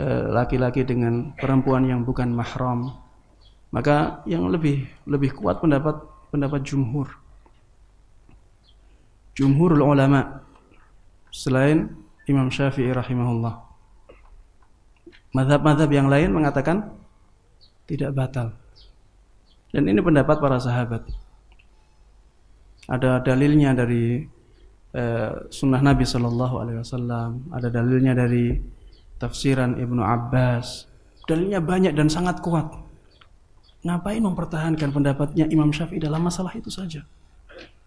eh, laki-laki e, dengan perempuan yang bukan mahram maka yang lebih lebih kuat pendapat pendapat jumhur jumhur ulama selain Imam Syafi'i rahimahullah madhab-madhab yang lain mengatakan tidak batal dan ini pendapat para sahabat. Ada dalilnya dari eh, sunnah Nabi Shallallahu Alaihi Wasallam, ada dalilnya dari tafsiran Ibnu Abbas. Dalilnya banyak dan sangat kuat. Ngapain mempertahankan pendapatnya Imam Syafi'i dalam masalah itu saja?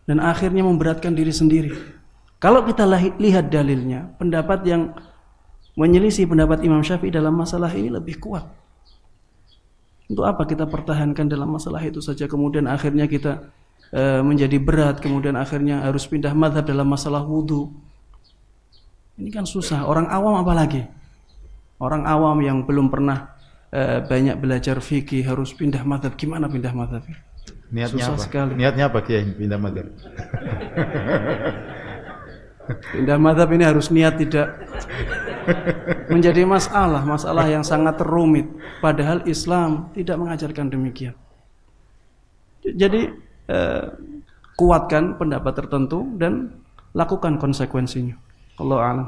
Dan akhirnya memberatkan diri sendiri. Kalau kita lihat dalilnya, pendapat yang menyelisih pendapat Imam Syafi'i dalam masalah ini lebih kuat untuk apa kita pertahankan dalam masalah itu saja kemudian akhirnya kita e, menjadi berat kemudian akhirnya harus pindah madhab dalam masalah wudhu. Ini kan susah. Orang awam apalagi orang awam yang belum pernah e, banyak belajar fikih harus pindah madhab. Gimana pindah madhab? Niatnya Susah apa? sekali. Niatnya apa Kiai pindah madhab? Pindah madhab ini harus niat tidak menjadi masalah, masalah yang sangat rumit. Padahal Islam tidak mengajarkan demikian. Jadi eh, kuatkan pendapat tertentu dan lakukan konsekuensinya. Allah alam.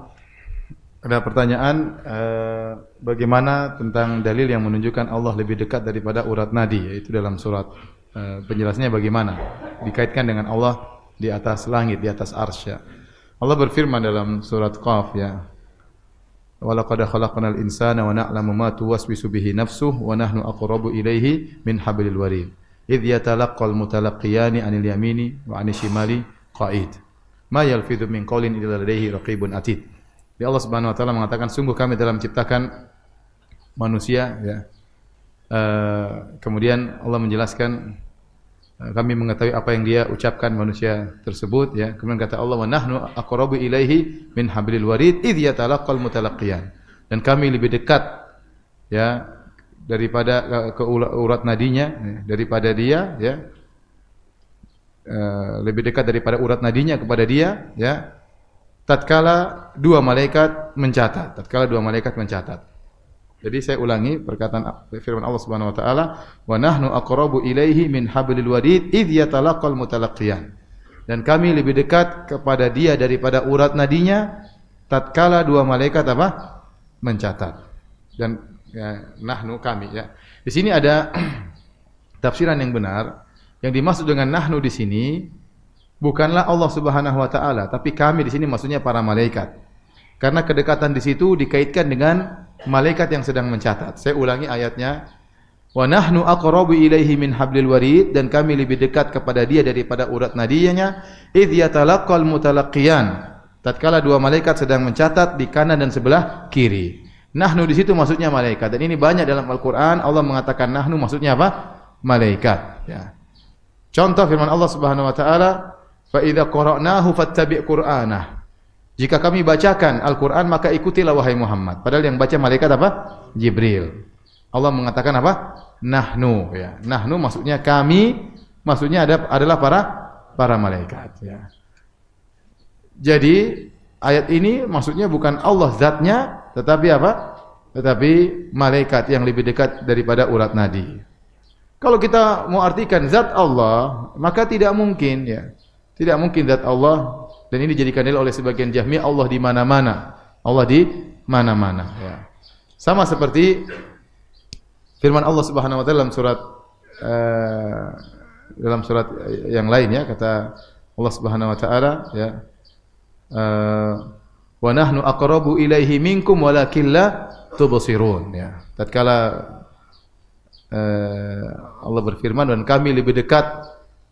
Ada pertanyaan eh, bagaimana tentang dalil yang menunjukkan Allah lebih dekat daripada urat nadi yaitu dalam surat eh, penjelasannya bagaimana dikaitkan dengan Allah di atas langit di atas arsy. Ya. Allah berfirman dalam surat Qaf ya. Walaqad khalaqnal insana wa na'lamu ma tuwaswisu bihi nafsuhu wa nahnu aqrabu ilaihi min hablil warid. Idh yatalaqqal mutalaqqiyani 'anil yamini wa 'anil shimali qa'id. Ma yalfidhu min qawlin illa ladayhi raqibun atid. Di Allah Subhanahu wa taala mengatakan sungguh kami dalam menciptakan manusia ya. Uh, kemudian Allah menjelaskan Eh, kami mengetahui apa yang dia ucapkan manusia tersebut ya kemudian kata Allah wa nahnu aqrabu ilaihi min hablil warid id yatalaqal mutalaqiyan dan kami lebih dekat ya daripada eh, ke urat nadinya ya, daripada dia ya eh, lebih dekat daripada urat nadinya kepada dia ya tatkala dua malaikat mencatat tatkala dua malaikat mencatat Jadi saya ulangi perkataan firman Allah Subhanahu wa taala, "Wa nahnu aqrabu ilaihi min hablil warid id yatalaqal mutalaqiyan." Dan kami lebih dekat kepada dia daripada urat nadinya tatkala dua malaikat apa? mencatat. Dan ya, nahnu kami ya. Di sini ada tafsiran yang benar. Yang dimaksud dengan nahnu di sini bukanlah Allah Subhanahu wa taala, tapi kami di sini maksudnya para malaikat. Karena kedekatan di situ dikaitkan dengan malaikat yang sedang mencatat. Saya ulangi ayatnya. Wa nahnu aqrabu ilaihi min hablil warid dan kami lebih dekat kepada dia daripada urat nadinya. Idh yatalaqqal mutalaqqiyan. Tatkala dua malaikat sedang mencatat di kanan dan sebelah kiri. Nahnu di situ maksudnya malaikat dan ini banyak dalam Al-Qur'an Allah mengatakan nahnu maksudnya apa? Malaikat, ya. Contoh firman Allah Subhanahu wa taala, fa idza qara'nahu fattabi' qur'anahu. Jika kami bacakan Al-Quran, maka ikutilah wahai Muhammad. Padahal yang baca malaikat apa? Jibril. Allah mengatakan apa? Nahnu. Ya. Nahnu maksudnya kami, maksudnya ada, adalah para para malaikat. Ya. Jadi, ayat ini maksudnya bukan Allah zatnya, tetapi apa? Tetapi malaikat yang lebih dekat daripada urat nadi. Kalau kita mau artikan zat Allah, maka tidak mungkin ya. Tidak mungkin zat Allah Dan ini dijadikan dalil oleh sebagian Jahmi Allah di mana-mana. Allah di mana-mana ya. Sama seperti firman Allah Subhanahu wa taala dalam surat uh, dalam surat yang lain ya kata Allah Subhanahu wa taala ya uh, wa nahnu aqrabu ilaihi minkum walakin la tubsirun ya tatkala eh, Allah berfirman dan kami lebih dekat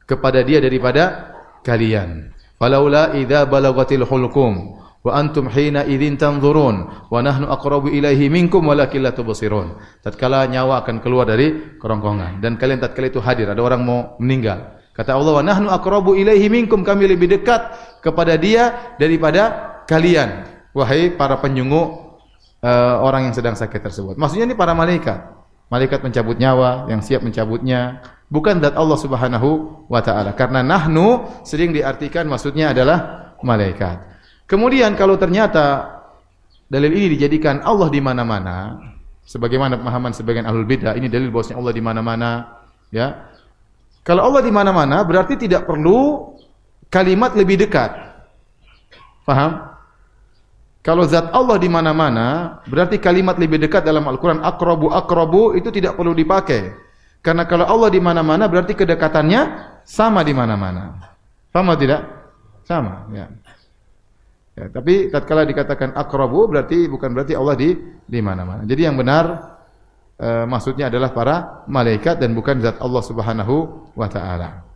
kepada dia daripada kalian Falaula idza balagatil hulqum wa antum hina idzin tanzurun wa nahnu aqrabu ilaihi minkum walakin la tubsirun. Tatkala nyawa akan keluar dari kerongkongan dan kalian tatkala itu hadir ada orang mau meninggal. Kata Allah, "Wa nahnu aqrabu ilaihi minkum." Kami lebih dekat kepada Dia daripada kalian, wahai para penyunguk uh, eh, orang yang sedang sakit tersebut. Maksudnya ini para malaikat. Malaikat mencabut nyawa, yang siap mencabutnya, bukan zat Allah Subhanahu wa taala. Karena nahnu sering diartikan maksudnya adalah malaikat. Kemudian kalau ternyata dalil ini dijadikan Allah di mana-mana, sebagaimana pemahaman sebagian ahlul bidah, ini dalil bahwasanya Allah di mana-mana, ya. Kalau Allah di mana-mana berarti tidak perlu kalimat lebih dekat. Paham? Kalau zat Allah di mana-mana berarti kalimat lebih dekat dalam Al-Qur'an akrobu akrobu itu tidak perlu dipakai. Karena kalau Allah di mana-mana berarti kedekatannya sama di mana-mana. Sama tidak? Sama, ya. Ya, tapi tatkala dikatakan akrobu berarti bukan berarti Allah di di mana-mana. Jadi yang benar e, maksudnya adalah para malaikat dan bukan zat Allah Subhanahu wa taala.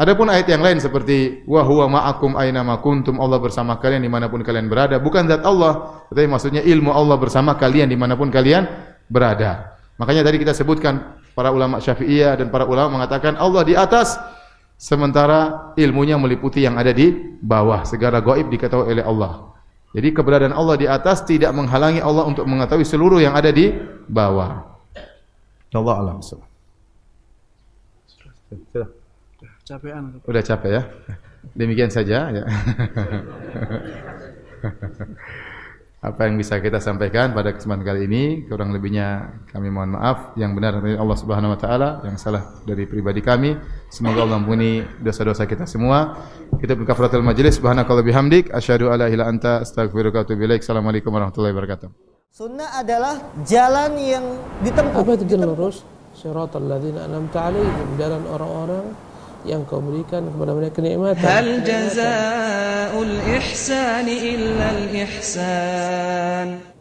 Adapun ayat yang lain seperti wa ma'akum aina ma kuntum Allah bersama kalian dimanapun kalian berada bukan zat Allah tetapi maksudnya ilmu Allah bersama kalian dimanapun kalian berada. Makanya tadi kita sebutkan Para ulama Syafi'iyah dan para ulama mengatakan Allah di atas sementara ilmunya meliputi yang ada di bawah. Segala gaib diketahui oleh Allah. Jadi keberadaan Allah di atas tidak menghalangi Allah untuk mengetahui seluruh yang ada di bawah. Allah alam. Sudah. Sudah. Capean. Udah capek ya. Demikian saja ya. apa yang bisa kita sampaikan pada kesempatan kali ini kurang lebihnya kami mohon maaf yang benar dari Allah Subhanahu wa taala yang salah dari pribadi kami semoga Allah ampuni dosa-dosa kita semua kita berkafaratul majelis subhanakallah bihamdik asyhadu alla ilaha anta astaghfiruka wa atubu ilaik assalamualaikum warahmatullahi wabarakatuh sunnah adalah jalan yang ditempuh apa itu jalan lurus siratal ladzina an'amta alaihim jalan orang-orang yang kau berikan kepada mereka kenikmatan. Hal jazaa'ul ihsani illa al ihsan.